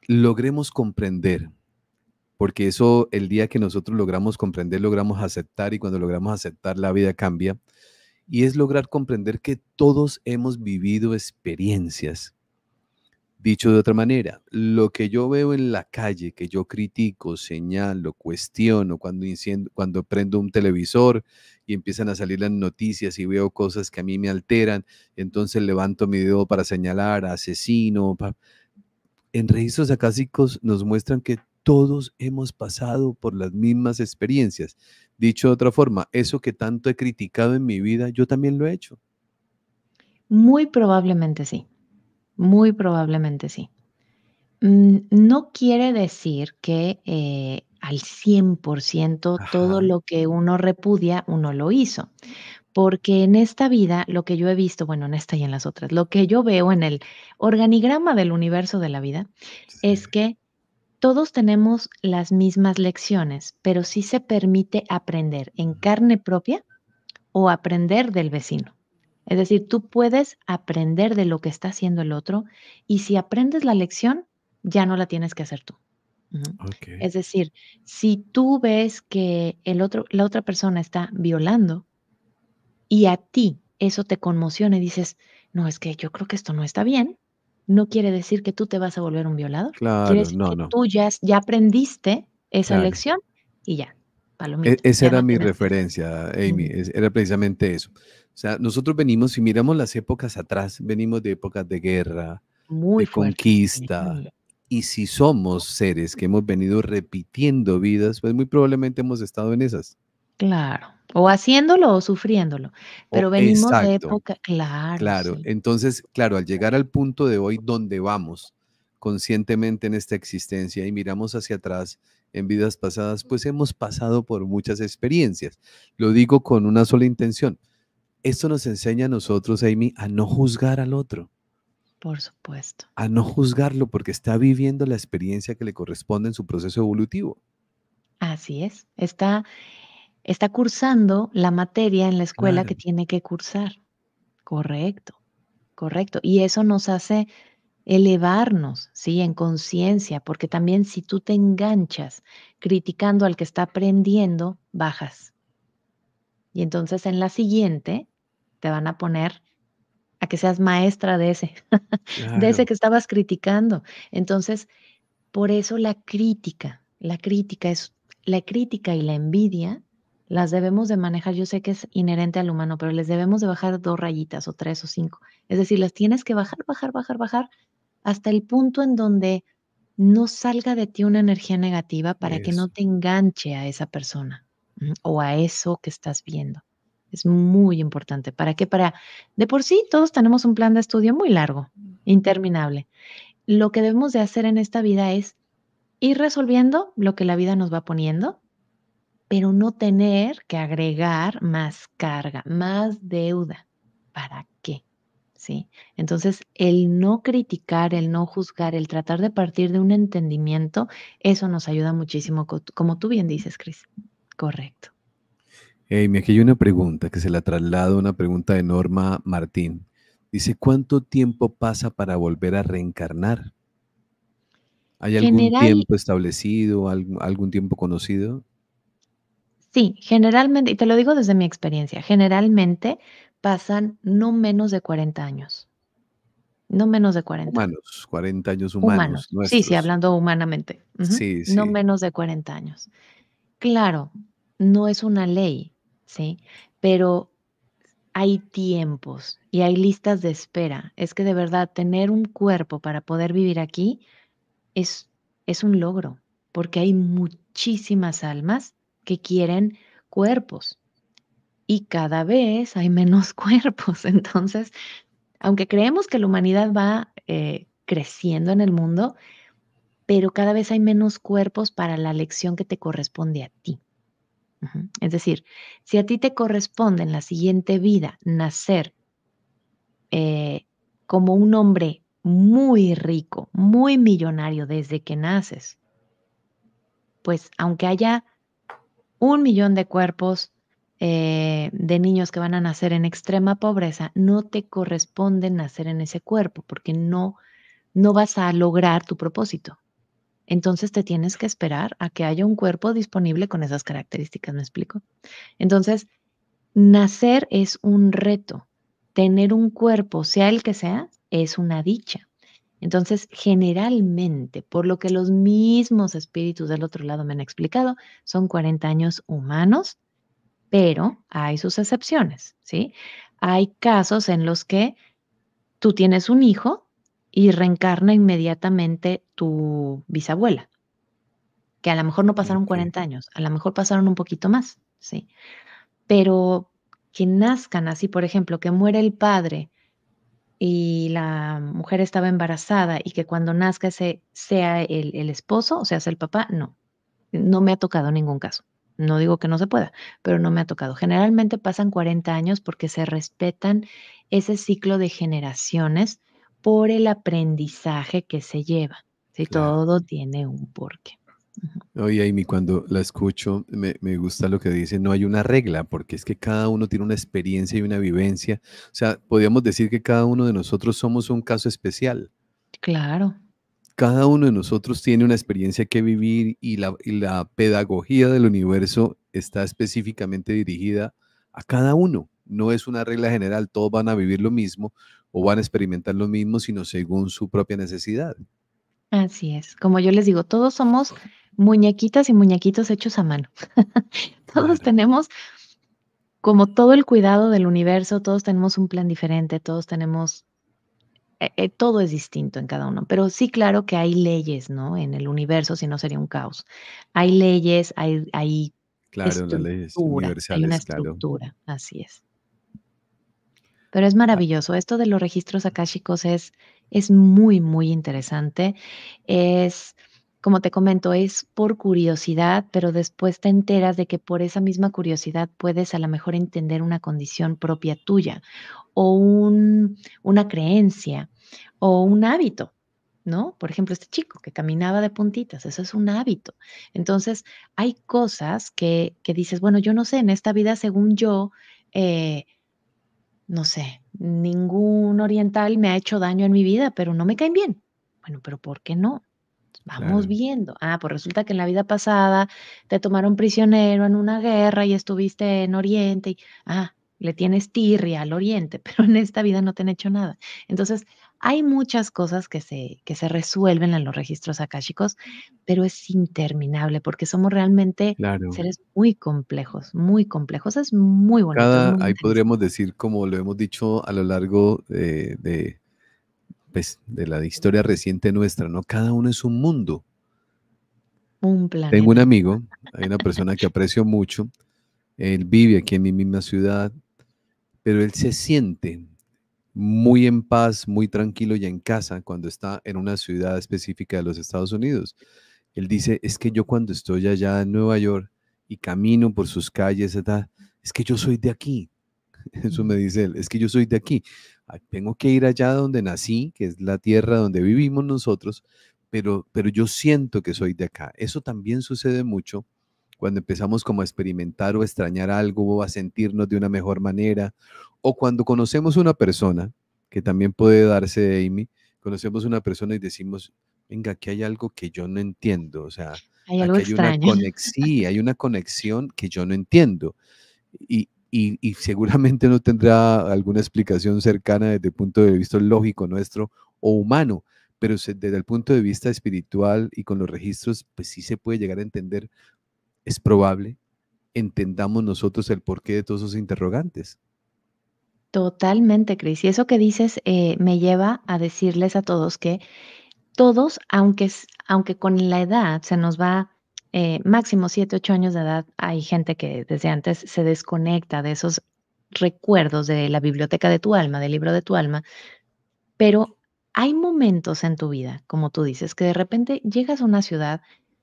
logremos comprender porque eso el día que nosotros logramos comprender, logramos aceptar y cuando logramos aceptar la vida cambia. Y es lograr comprender que todos hemos vivido experiencias. Dicho de otra manera, lo que yo veo en la calle, que yo critico, señalo, cuestiono, cuando, cuando prendo un televisor y empiezan a salir las noticias y veo cosas que a mí me alteran, entonces levanto mi dedo para señalar asesino. En registros acásicos nos muestran que todos hemos pasado por las mismas experiencias. Dicho de otra forma, eso que tanto he criticado en mi vida, yo también lo he hecho.
Muy probablemente sí. Muy probablemente sí. Mm, no quiere decir que eh, al 100% todo lo que uno repudia, uno lo hizo. Porque en esta vida, lo que yo he visto, bueno, en esta y en las otras, lo que yo veo en el organigrama del universo de la vida es que todos tenemos las mismas lecciones, pero sí se permite aprender en carne propia o aprender del vecino. Es decir, tú puedes aprender de lo que está haciendo el otro y si aprendes la lección, ya no la tienes que hacer tú. Es decir, si tú ves que el otro, la otra persona está violando y a ti eso te conmociona y dices, no, es que yo creo que esto no está bien, no quiere decir que tú te vas a volver un violador. Claro, no, no. Tú ya, aprendiste esa lección y ya. E, esa era mi
referencia, Amy, era precisamente eso. O sea, nosotros venimos, si miramos las épocas atrás, venimos de épocas de guerra, de conquista, y si somos seres que hemos venido repitiendo vidas, pues muy probablemente hemos estado en esas.
Claro, o haciéndolo o sufriéndolo.
Pero venimos de época,
claro. Claro,
entonces, claro, al llegar al punto de hoy donde vamos conscientemente en esta existencia y miramos hacia atrás en vidas pasadas, pues hemos pasado por muchas experiencias. Lo digo con una sola intención. Esto nos enseña a nosotros, Amy, a no juzgar al otro.
Por supuesto.
A no juzgarlo porque está viviendo la experiencia que le corresponde en su proceso evolutivo.
Así es. Está está cursando la materia en la escuela que tiene que cursar. Correcto, correcto. Y eso nos hace elevarnos, ¿sí? En conciencia, porque también si tú te enganchas criticando al que está aprendiendo, bajas. Y entonces en la siguiente te van a poner a que seas maestra de ese, de ese que estabas criticando. Entonces, por eso la crítica, la crítica es, la crítica y la envidia las debemos de manejar, yo sé que es inherente al humano, pero les debemos de bajar dos rayitas o tres o cinco. Es decir, las tienes que bajar, bajar, bajar, bajar hasta el punto en donde no salga de ti una energía negativa para que no te enganche a esa persona o a eso que estás viendo. Es muy importante. ¿Para qué? Para, de por sí, todos tenemos un plan de estudio muy largo, interminable. Lo que debemos de hacer en esta vida es ir resolviendo lo que la vida nos va poniendo, pero no tener que agregar más carga, más deuda. ¿Para qué? ¿Sí? Entonces, el no criticar, el no juzgar, el tratar de partir de un entendimiento, eso nos ayuda muchísimo, como tú bien dices, Cris. Correcto.
Amy, aquí hay una pregunta que se la traslado, una pregunta de Norma Martín. Dice, ¿cuánto tiempo pasa para volver a reencarnar? ¿Hay algún tiempo establecido, algún tiempo conocido?
Sí, generalmente, y te lo digo desde mi experiencia, generalmente pasan no menos de 40 años. No menos de 40.
Humanos, 40 años humanos. Sí, sí,
hablando humanamente. No menos de 40 años. Claro, no es una ley, ¿sí? Pero hay tiempos y hay listas de espera. Es que de verdad tener un cuerpo para poder vivir aquí es, es un logro, porque hay muchísimas almas que quieren cuerpos y cada vez hay menos cuerpos. Entonces, aunque creemos que la humanidad va eh, creciendo en el mundo, pero cada vez hay menos cuerpos para la lección que te corresponde a ti. Es decir, si a ti te corresponde en la siguiente vida nacer eh, como un hombre muy rico, muy millonario desde que naces, pues aunque haya un millón de cuerpos eh, de niños que van a nacer en extrema pobreza, no te corresponde nacer en ese cuerpo porque no, no vas a lograr tu propósito. Entonces te tienes que esperar a que haya un cuerpo disponible con esas características, ¿me explico? Entonces, nacer es un reto. Tener un cuerpo, sea el que sea, es una dicha. Entonces, generalmente, por lo que los mismos espíritus del otro lado me han explicado, son 40 años humanos, pero hay sus excepciones, ¿sí? Hay casos en los que tú tienes un hijo y reencarna inmediatamente tu bisabuela, que a lo mejor no pasaron 40 años, a lo mejor pasaron un poquito más, ¿sí? Pero que nazcan así, por ejemplo, que muere el padre y la mujer estaba embarazada y que cuando nazca sea el, esposo, o sea, el papá, no. No me ha tocado ningún caso. No digo que no se pueda, pero no me ha tocado. Generalmente pasan 40 años porque se respetan ese ciclo de generaciones por el aprendizaje que se lleva. Si Todo tiene un porqué.
Oye, Amy, cuando la escucho, me, gusta lo que dice, no hay una regla, porque es que cada uno tiene una experiencia y una vivencia. O sea, podríamos decir que cada uno de nosotros somos un caso especial. Claro. Cada uno de nosotros tiene una experiencia que vivir y la, y la pedagogía del universo está específicamente dirigida a cada uno. No es una regla general, todos van a vivir lo mismo o van a experimentar lo mismo, sino según su propia necesidad.
Así es. Como yo les digo, todos somos muñequitas y muñequitos hechos a mano. todos tenemos como todo el cuidado del universo, todos tenemos un plan diferente, todos tenemos, eh, eh, todo es distinto en cada uno, pero sí claro que hay leyes, ¿no? En el universo, si no sería un caos. Hay leyes, hay... hay claro, las leyes universales, hay una estructura, así es. Pero es ah. maravilloso, esto de los registros akáshicos es, es muy, muy interesante, es como te comento, es por curiosidad, pero después te enteras de que por esa misma curiosidad puedes a lo mejor entender una condición propia tuya o una creencia o un hábito. ¿No? Por ejemplo, este chico que caminaba de puntitas, eso es un hábito. Entonces, hay cosas que, dices, bueno, yo no sé, en esta vida, según yo, eh, no sé, ningún oriental me ha hecho daño en mi vida, pero no me caen bien. Bueno, pero ¿por qué no? Vamos viendo. Ah, pues resulta que en la vida pasada te tomaron prisionero en una guerra y estuviste en Oriente. Y, ah, le tienes tirria al Oriente, pero en esta vida no te han hecho nada. Entonces, hay muchas cosas que se, que se resuelven en los registros akáshicos, pero es interminable porque somos realmente seres muy complejos, muy complejos. Es muy bonito. ahí
podríamos decir, como lo hemos dicho a lo largo de pues, de la historia reciente nuestra, ¿no? Cada uno es un mundo. Tengo un amigo, hay una persona que aprecio mucho, él vive aquí en mi misma ciudad, pero él se siente muy en paz, muy tranquilo y en casa cuando está en una ciudad específica de los Estados Unidos. Él dice, es que yo cuando estoy allá en Nueva York y camino por sus calles, es que yo soy de aquí, Eso me dice él, es que yo soy de aquí, ah, tengo que ir allá donde nací, que es la tierra donde vivimos nosotros, pero, pero yo siento que soy de acá. Eso también sucede mucho cuando empezamos como a experimentar o a extrañar algo o a sentirnos de una mejor manera, o cuando conocemos una persona, que también puede darse de Amy, conocemos una persona y decimos, venga, aquí hay algo que yo no entiendo, o sea,
hay, algo extraño
sí, hay una conexión que yo no entiendo. Y, y, seguramente no tendrá alguna explicación cercana desde el punto de vista lógico nuestro o humano, pero desde el punto de vista espiritual y con los registros, pues sí se puede llegar a entender, es probable, entendamos nosotros el porqué de todos esos interrogantes.
Totalmente, Cris. Y eso que dices eh, me lleva a decirles a todos que todos, aunque, aunque con la edad se nos va eh, máximo 7, 8 años de edad, hay gente que desde antes se desconecta de esos recuerdos de la biblioteca de tu alma, del libro de tu alma, pero hay momentos en tu vida, como tú dices, que de repente llegas a una ciudad,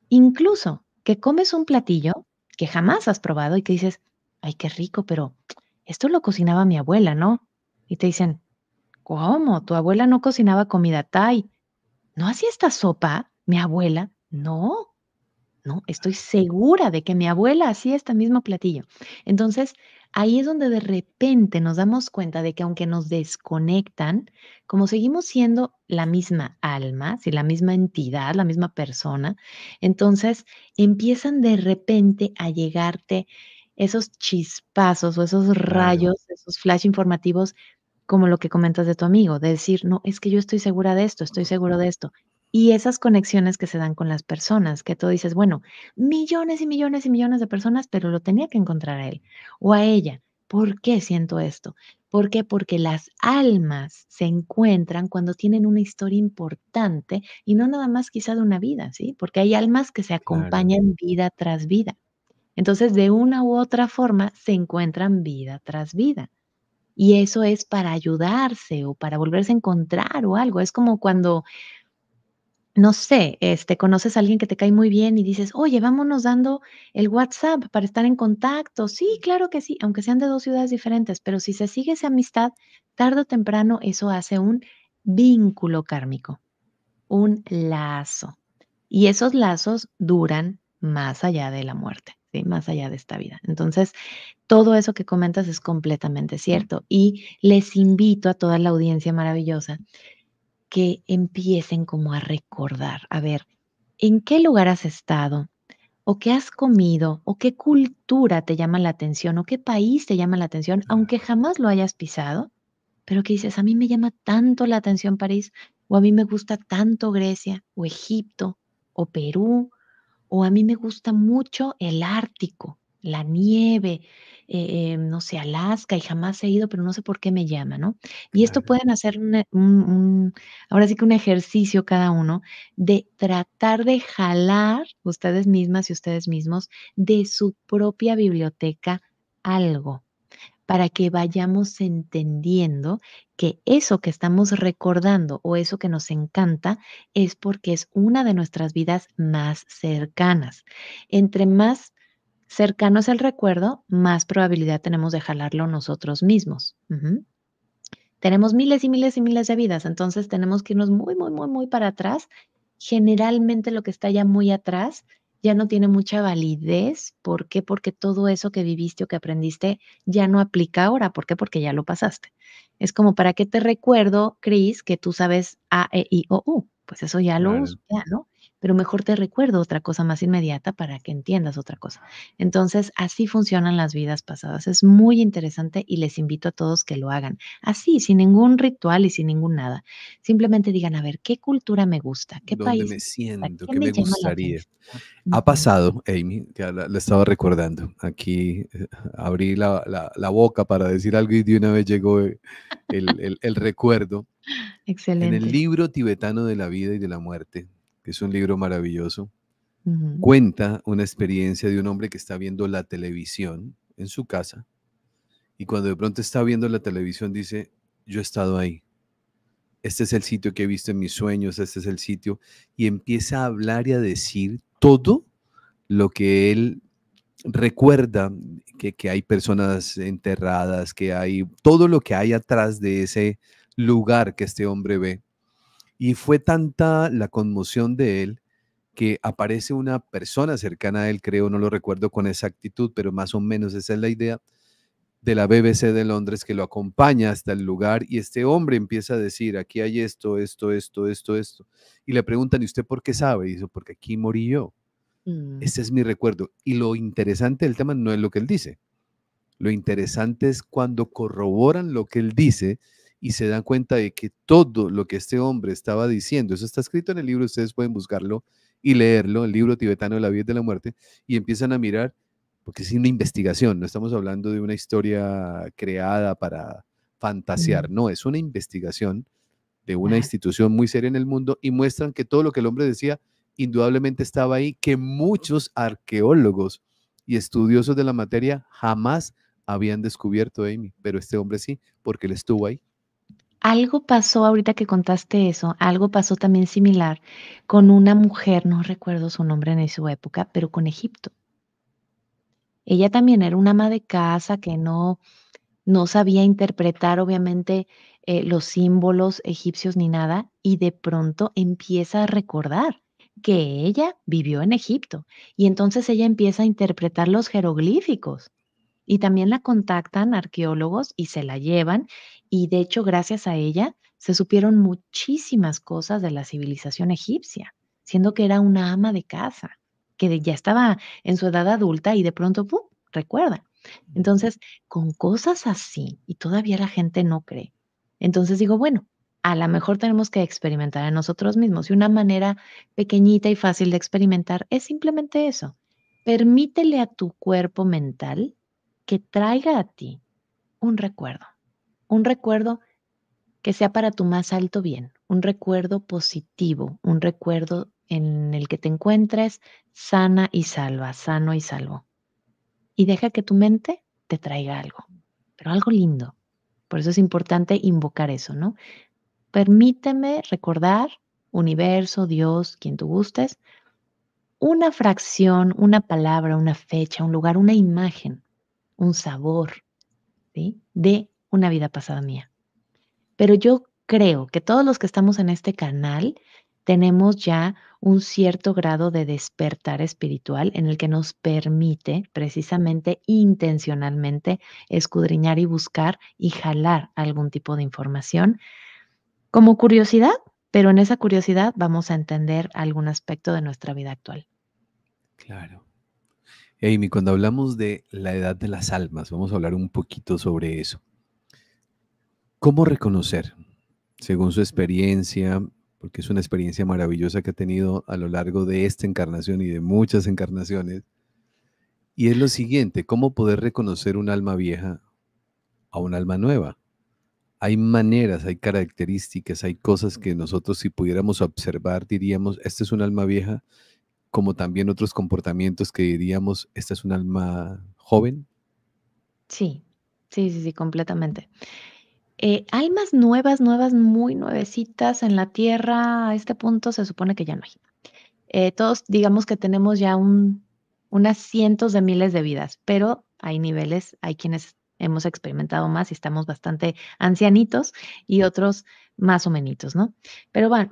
incluso que comes un platillo que jamás has probado y que dices, ay, qué rico, pero esto lo cocinaba mi abuela, ¿no? Y te dicen, ¿cómo? Tu abuela no cocinaba comida Thai. ¿No hacía esta sopa, mi abuela? No. ¿no? Estoy segura de que mi abuela hacía este mismo platillo. Entonces, ahí es donde de repente nos damos cuenta de que aunque nos desconectan, como seguimos siendo la misma alma, si la misma entidad, la misma persona, entonces empiezan de repente a llegarte esos chispazos o esos rayos, esos flash informativos como lo que comentas de tu amigo, de decir, no, es que yo estoy segura de esto, estoy seguro de esto, y esas conexiones que se dan con las personas, que tú dices, bueno, millones y millones y millones de personas, pero lo tenía que encontrar a él o a ella. ¿Por qué siento esto? ¿Por qué? Porque las almas se encuentran cuando tienen una historia importante y no nada más quizá de una vida, ¿sí? Porque hay almas que se acompañan vida tras vida. Entonces, de una u otra forma, se encuentran vida tras vida. Y eso es para ayudarse o para volverse a encontrar o algo. Es como cuando no sé, este, conoces a alguien que te cae muy bien y dices, oye, vámonos dando el WhatsApp para estar en contacto. Sí, claro que sí, aunque sean de dos ciudades diferentes, pero si se sigue esa amistad, tarde o temprano eso hace un vínculo kármico, un lazo. Y esos lazos duran más allá de la muerte, más allá de esta vida. Entonces, todo eso que comentas es completamente cierto. Y les invito a toda la audiencia maravillosa que empiecen como a recordar, a ver, ¿en qué lugar has estado? ¿O qué has comido? ¿O qué cultura te llama la atención? ¿O qué país te llama la atención? Aunque jamás lo hayas pisado, pero que dices, a mí me llama tanto la atención París, o a mí me gusta tanto Grecia, o Egipto, o Perú, o a mí me gusta mucho el Ártico la nieve, eh, eh, no sé, Alaska y jamás he ido, pero no sé por qué me llama, ¿no? Y esto pueden hacer eh, un, ahora sí que un ejercicio cada uno de tratar de jalar ustedes mismas y ustedes mismos de su propia biblioteca algo para que vayamos entendiendo que eso que estamos recordando o eso que nos encanta es porque es una de nuestras vidas más cercanas. Entre más Cercano es el recuerdo, más probabilidad tenemos de jalarlo nosotros mismos. Tenemos miles y miles y miles de vidas, entonces tenemos que irnos muy, muy, muy, muy para atrás. Generalmente lo que está ya muy atrás ya no tiene mucha validez. ¿Por qué? Porque todo eso que viviste o que aprendiste ya no aplica ahora. ¿Por qué? Porque ya lo pasaste. Es como, ¿para qué te recuerdo, Cris, que tú sabes A, E, I, O, U? Pues eso ya lo usas, ¿no? pero mejor te recuerdo otra cosa más inmediata para que entiendas otra cosa. Entonces, así funcionan las vidas pasadas. Es muy interesante y les invito a todos que lo hagan. Así, sin ningún ritual y sin ningún nada. Simplemente digan, a ver, ¿qué cultura me gusta? ¿Qué ¿Dónde país? me siento? ¿Qué, me, gustaría?
Ha pasado, Amy, ya la, estaba recordando. Aquí eh, abrí la, boca para decir algo y de una vez llegó eh, el, el, el recuerdo.
Excelente. En el
libro tibetano de la vida y de la muerte que es un libro maravilloso, cuenta una experiencia de un hombre que está viendo la televisión en su casa y cuando de pronto está viendo la televisión dice, yo he estado ahí, este es el sitio que he visto en mis sueños, este es el sitio, y empieza a hablar y a decir todo lo que él recuerda que, hay personas enterradas, que hay todo lo que hay atrás de ese lugar que este hombre ve. Y fue tanta la conmoción de él que aparece una persona cercana a él, creo, no lo recuerdo con exactitud, pero más o menos esa es la idea, de la BBC de Londres que lo acompaña hasta el lugar y este hombre empieza a decir, aquí hay esto, esto, esto, esto, esto. Y le preguntan, ¿y usted por qué sabe? Y dice, porque aquí morí yo. Mm. Ese es mi recuerdo. Y lo interesante del tema no es lo que él dice. Lo interesante es cuando corroboran lo que él dice, y se dan cuenta de que todo lo que este hombre estaba diciendo, eso está escrito en el libro, ustedes pueden buscarlo y leerlo, el libro tibetano de la vida y de la muerte, y empiezan a mirar, porque es una investigación, no estamos hablando de una historia creada para fantasear, no, es una investigación de una institución muy seria en el mundo y muestran que todo lo que el hombre decía indudablemente estaba ahí, que muchos arqueólogos y estudiosos de la materia jamás habían descubierto, Amy, pero este hombre sí, porque él estuvo ahí
algo pasó ahorita que contaste eso, algo pasó también similar con una mujer, no recuerdo su nombre en su época, pero con Egipto. Ella también era una ama de casa que no, no sabía interpretar obviamente eh, los símbolos egipcios ni nada, y de pronto empieza a recordar que ella vivió en Egipto, y entonces ella empieza a interpretar los jeroglíficos y también la contactan arqueólogos y se la llevan y de hecho gracias a ella se supieron muchísimas cosas de la civilización egipcia, siendo que era una ama de casa, que ya estaba en su edad adulta y de pronto, ¡pum!, recuerda. Entonces, con cosas así, y todavía la gente no cree. Entonces digo, bueno, a lo mejor tenemos que experimentar a nosotros mismos. Y una manera pequeñita y fácil de experimentar es simplemente eso. Permítele a tu cuerpo mental que traiga a ti un recuerdo, un recuerdo que sea para tu más alto bien, un recuerdo positivo, un recuerdo en el que te encuentres sana y salva, sano y salvo. Y deja que tu mente te traiga algo, pero algo lindo. Por eso es importante invocar eso, ¿no? Permíteme recordar, universo, Dios, quien tú gustes, una fracción, una palabra, una fecha, un lugar, una imagen un sabor de una vida pasada mía. Pero yo creo que todos los que estamos en este canal tenemos ya un cierto grado de despertar espiritual en el que nos permite precisamente intencionalmente escudriñar y buscar y jalar algún tipo de información como curiosidad, pero en esa curiosidad vamos a entender algún aspecto de nuestra vida actual.
Claro. Amy, cuando hablamos de la edad de las almas, vamos a hablar un poquito sobre eso. ¿Cómo reconocer, según su experiencia, porque es una experiencia maravillosa que ha tenido a lo largo de esta encarnación y de muchas encarnaciones, y es lo siguiente, ¿cómo poder reconocer un alma vieja a un alma nueva? Hay maneras, hay características, hay cosas que nosotros si pudiéramos observar diríamos, este es un alma vieja como también otros comportamientos que diríamos, esta es un alma joven.
Sí, sí, sí, sí, completamente. Eh, almas nuevas, nuevas, muy nuevecitas en la Tierra, a este punto se supone que ya no hay. Eh, todos digamos que tenemos ya un, unas cientos de miles de vidas, pero hay niveles, hay quienes hemos experimentado más y estamos bastante ancianitos y otros más o menos, ¿no? Pero bueno,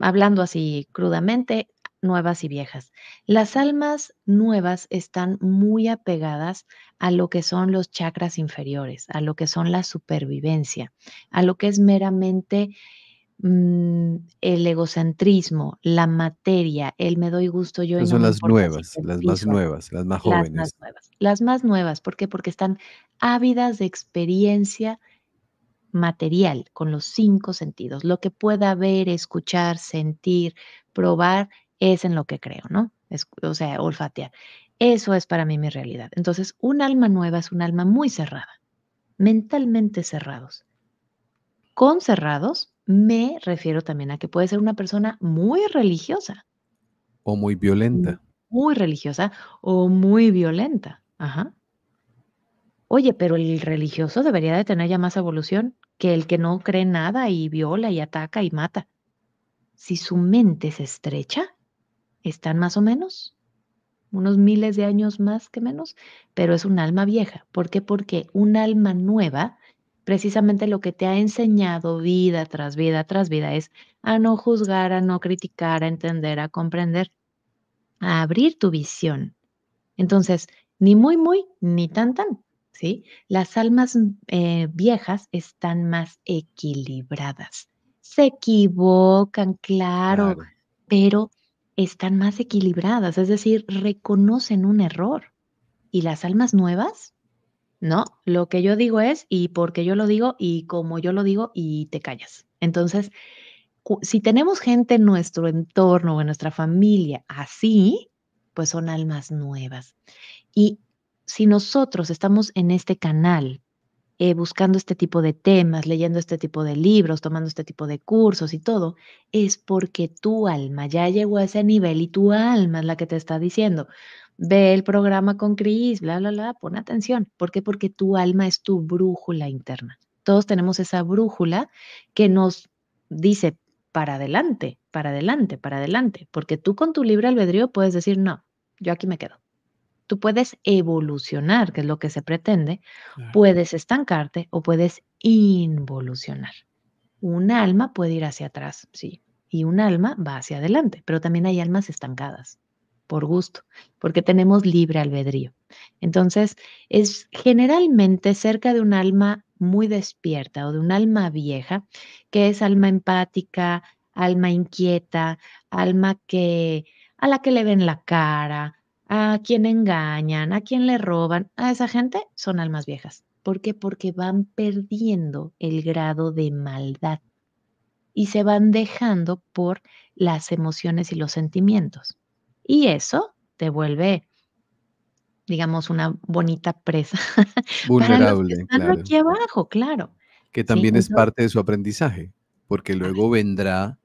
hablando así crudamente, nuevas y viejas. Las almas nuevas están muy apegadas a lo que son los chakras inferiores, a lo que son la supervivencia, a lo que es meramente mm, el egocentrismo, la materia, el me doy gusto yo. son las nuevas, las más nuevas, las más jóvenes. Las más nuevas, las más nuevas, ¿por qué? Porque están ávidas de experiencia material, con los cinco sentidos, lo que pueda ver, escuchar, sentir, probar es en lo que creo, ¿no? o sea, olfatear. Eso es para mí mi realidad. Entonces, un alma nueva es un alma muy cerrada, mentalmente cerrados. Con cerrados me refiero también a que puede ser una persona muy religiosa.
O muy violenta.
Muy religiosa o muy violenta. Ajá. Oye, pero el religioso debería de tener ya más evolución que el que no cree nada y viola y ataca y mata. Si su mente se estrecha, están más o menos, unos miles de años más que menos, pero es un alma vieja. ¿Por qué? Porque un alma nueva, precisamente lo que te ha enseñado vida tras vida tras vida es a no juzgar, a no criticar, a entender, a comprender, a abrir tu visión. Entonces, ni muy, muy, ni tan, tan, ¿sí? Las almas eh, viejas están más equilibradas. Se equivocan, claro. pero están más equilibradas, es decir, reconocen un error. ¿Y las almas nuevas? No, lo que yo digo es, y porque yo lo digo, y como yo lo digo, y te callas. Entonces, si tenemos gente en nuestro entorno o en nuestra familia así, pues son almas nuevas. Y si nosotros estamos en este canal eh, buscando este tipo de temas, leyendo este tipo de libros, tomando este tipo de cursos y todo, es porque tu alma ya llegó a ese nivel y tu alma es la que te está diciendo, ve el programa con Cris, bla, bla, bla, pon atención. ¿Por qué? Porque tu alma es tu brújula interna. Todos tenemos esa brújula que nos dice para adelante, para adelante, para adelante, porque tú con tu libre albedrío puedes decir, no, yo aquí me quedo tú puedes evolucionar, que es lo que se pretende, puedes estancarte o puedes involucionar. Un alma puede ir hacia atrás, sí, y un alma va hacia adelante, pero también hay almas estancadas por gusto, porque tenemos libre albedrío. Entonces, es generalmente cerca de un alma muy despierta o de un alma vieja, que es alma empática, alma inquieta, alma que a la que le ven la cara, a quien engañan, a quien le roban, a esa gente son almas viejas. ¿Por qué? Porque van perdiendo el grado de maldad y se van dejando por las emociones y los sentimientos. Y eso te vuelve, digamos, una bonita presa.
Vulnerable. Para claro. aquí
abajo, claro.
Que también es parte de su aprendizaje, porque luego vendrá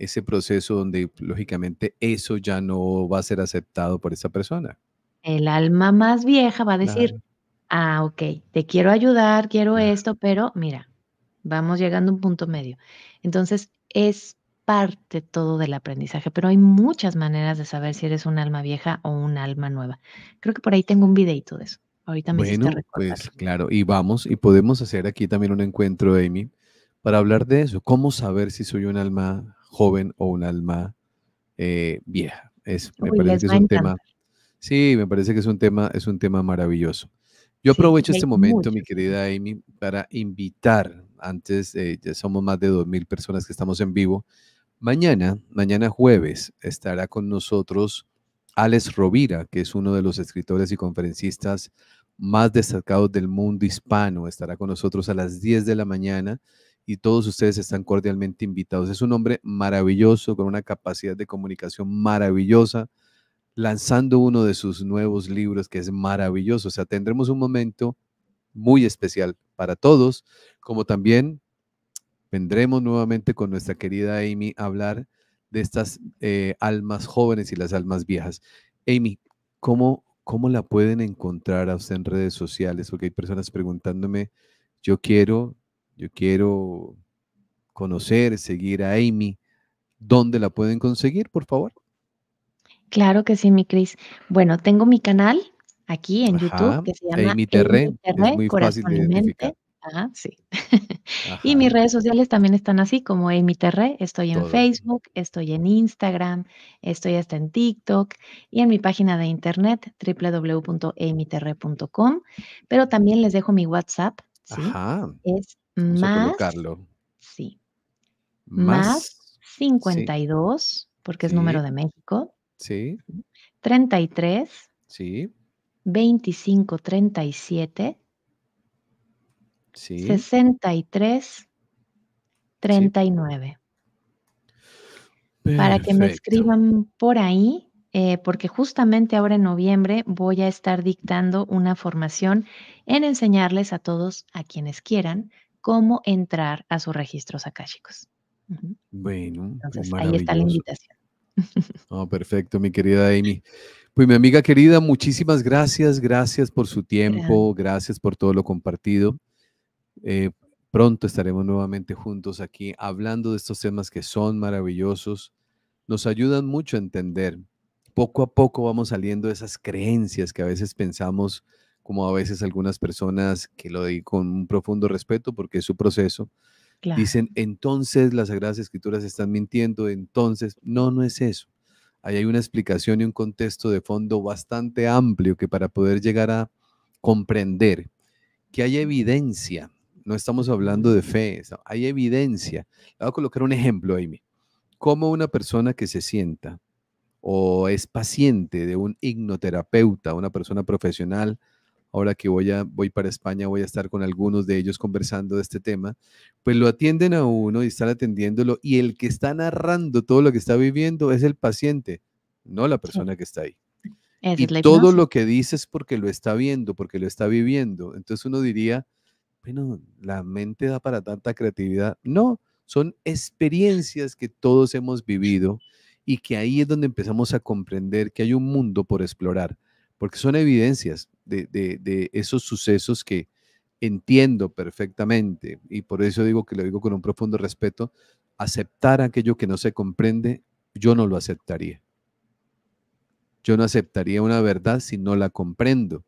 ese proceso donde lógicamente eso ya no va a ser aceptado por esa persona.
El alma más vieja va a decir, ah, ok, te quiero ayudar, quiero esto, pero mira, vamos llegando a un punto medio. Entonces, es parte todo del aprendizaje, pero hay muchas maneras de saber si eres un alma vieja o un alma nueva. Creo que por ahí tengo un videito de eso. Ahorita me Bueno,
pues claro, y vamos, y podemos hacer aquí también un encuentro, Amy, para hablar de eso. ¿Cómo saber si soy un alma joven o un alma eh, vieja. Es, me parece es un tema. Sí, me parece que es un tema, es un tema maravilloso. Yo aprovecho este momento, mi querida Amy, para invitar, antes eh, ya somos más de 2.000 personas que estamos en vivo, mañana, mañana jueves, estará con nosotros Alex Rovira, que es uno de los escritores y conferencistas más destacados del mundo hispano. Estará con nosotros a las 10 de la mañana y todos ustedes están cordialmente invitados. Es un hombre maravilloso, con una capacidad de comunicación maravillosa, lanzando uno de sus nuevos libros que es maravilloso. O sea, tendremos un momento muy especial para todos, como también vendremos nuevamente con nuestra querida Amy a hablar de estas eh, almas jóvenes y las almas viejas. Amy, ¿cómo, ¿cómo la pueden encontrar a usted en redes sociales? Porque hay personas preguntándome, yo quiero yo quiero conocer, seguir a Amy. ¿Dónde la pueden conseguir, por favor?
Claro que sí, mi Cris. Bueno, tengo mi canal aquí en YouTube que se llama Amy Terre, es muy fácil de identificar. Ah, Ajá, sí. Y mis redes sociales también están así como Amy Terre. Estoy en Facebook, estoy en Instagram, estoy hasta en TikTok y en mi página de internet www.amyterre.com. Pero también les dejo mi WhatsApp.
¿sí? Ajá. Es más, Sí. Más,
52, porque es número de México. Sí. 33. Sí. 25, 37. 63, 39. Para que me escriban por ahí, eh, porque justamente ahora en noviembre voy a estar dictando una formación en enseñarles a todos, a quienes quieran, cómo entrar a sus registros akáshicos.
Bueno, ahí está la invitación. Ah, perfecto, mi querida Amy. Pues mi amiga querida, muchísimas gracias, gracias por su tiempo, gracias, por todo lo compartido. Eh, pronto estaremos nuevamente juntos aquí hablando de estos temas que son maravillosos, nos ayudan mucho a entender. Poco a poco vamos saliendo de esas creencias que a veces pensamos como a veces algunas personas que lo digo con un profundo respeto porque es su proceso, dicen, entonces las Sagradas Escrituras están mintiendo, entonces, no, no es eso. Ahí hay una explicación y un contexto de fondo bastante amplio que para poder llegar a comprender que hay evidencia, no estamos hablando de fe, hay evidencia. Le voy a colocar un ejemplo, Amy. Como una persona que se sienta o es paciente de un ignoterapeuta, una persona profesional ahora que voy, a, voy para España, voy a estar con algunos de ellos conversando de este tema, pues lo atienden a uno y están atendiéndolo y el que está narrando todo lo que está viviendo es el paciente, no la persona que está ahí. y todo lo que dice es porque lo está viendo, porque lo está viviendo. Entonces uno diría, bueno, la mente da para tanta creatividad. No, son experiencias que todos hemos vivido y que ahí es donde empezamos a comprender que hay un mundo por explorar porque son evidencias de, esos sucesos que entiendo perfectamente, y por eso digo que lo digo con un profundo respeto, aceptar aquello que no se comprende, yo no lo aceptaría. Yo no aceptaría una verdad si no la comprendo.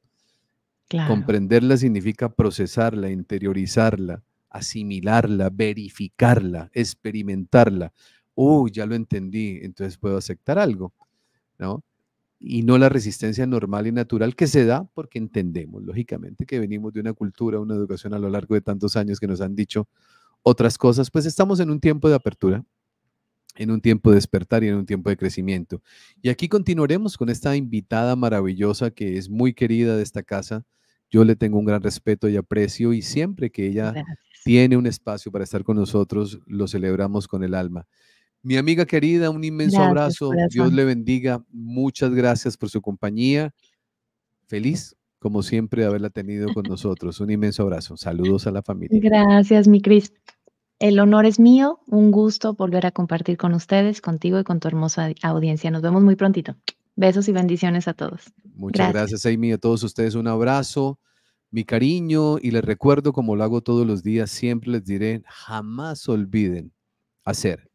Comprenderla significa procesarla, interiorizarla, asimilarla, verificarla, experimentarla. Oh, ya lo entendí, entonces puedo aceptar algo, ¿no? y no la resistencia normal y natural que se da porque entendemos, lógicamente, que venimos de una cultura, una educación a lo largo de tantos años que nos han dicho otras cosas, pues estamos en un tiempo de apertura, en un tiempo de despertar y en un tiempo de crecimiento. Y aquí continuaremos con esta invitada maravillosa que es muy querida de esta casa. Yo le tengo un gran respeto y aprecio y siempre que ella tiene un espacio para estar con nosotros, lo celebramos con el alma. Mi amiga querida, un inmenso abrazo. Dios le bendiga. Muchas gracias por su compañía. Feliz, como siempre, de haberla tenido con nosotros. Un inmenso abrazo. Saludos a la familia.
Gracias, mi Cris. El honor es mío. Un gusto volver a compartir con ustedes, contigo y con tu hermosa audiencia. Nos vemos muy prontito. Besos y bendiciones a
todos. Muchas gracias, gracias Amy. A todos ustedes un abrazo mi cariño y les recuerdo, como lo hago todos los días, siempre les diré, jamás olviden hacer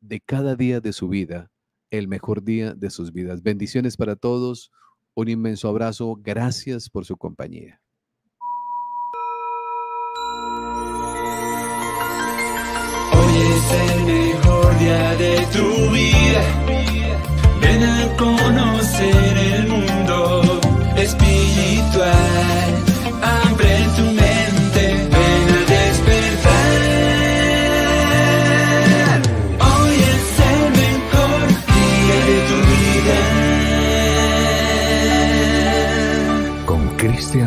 de cada día de su vida el mejor día de sus vidas. Bendiciones para todos, un inmenso abrazo, gracias por su compañía. Hoy es el mejor
día de tu vida. Ven a conocer el mundo espiritual.
Christian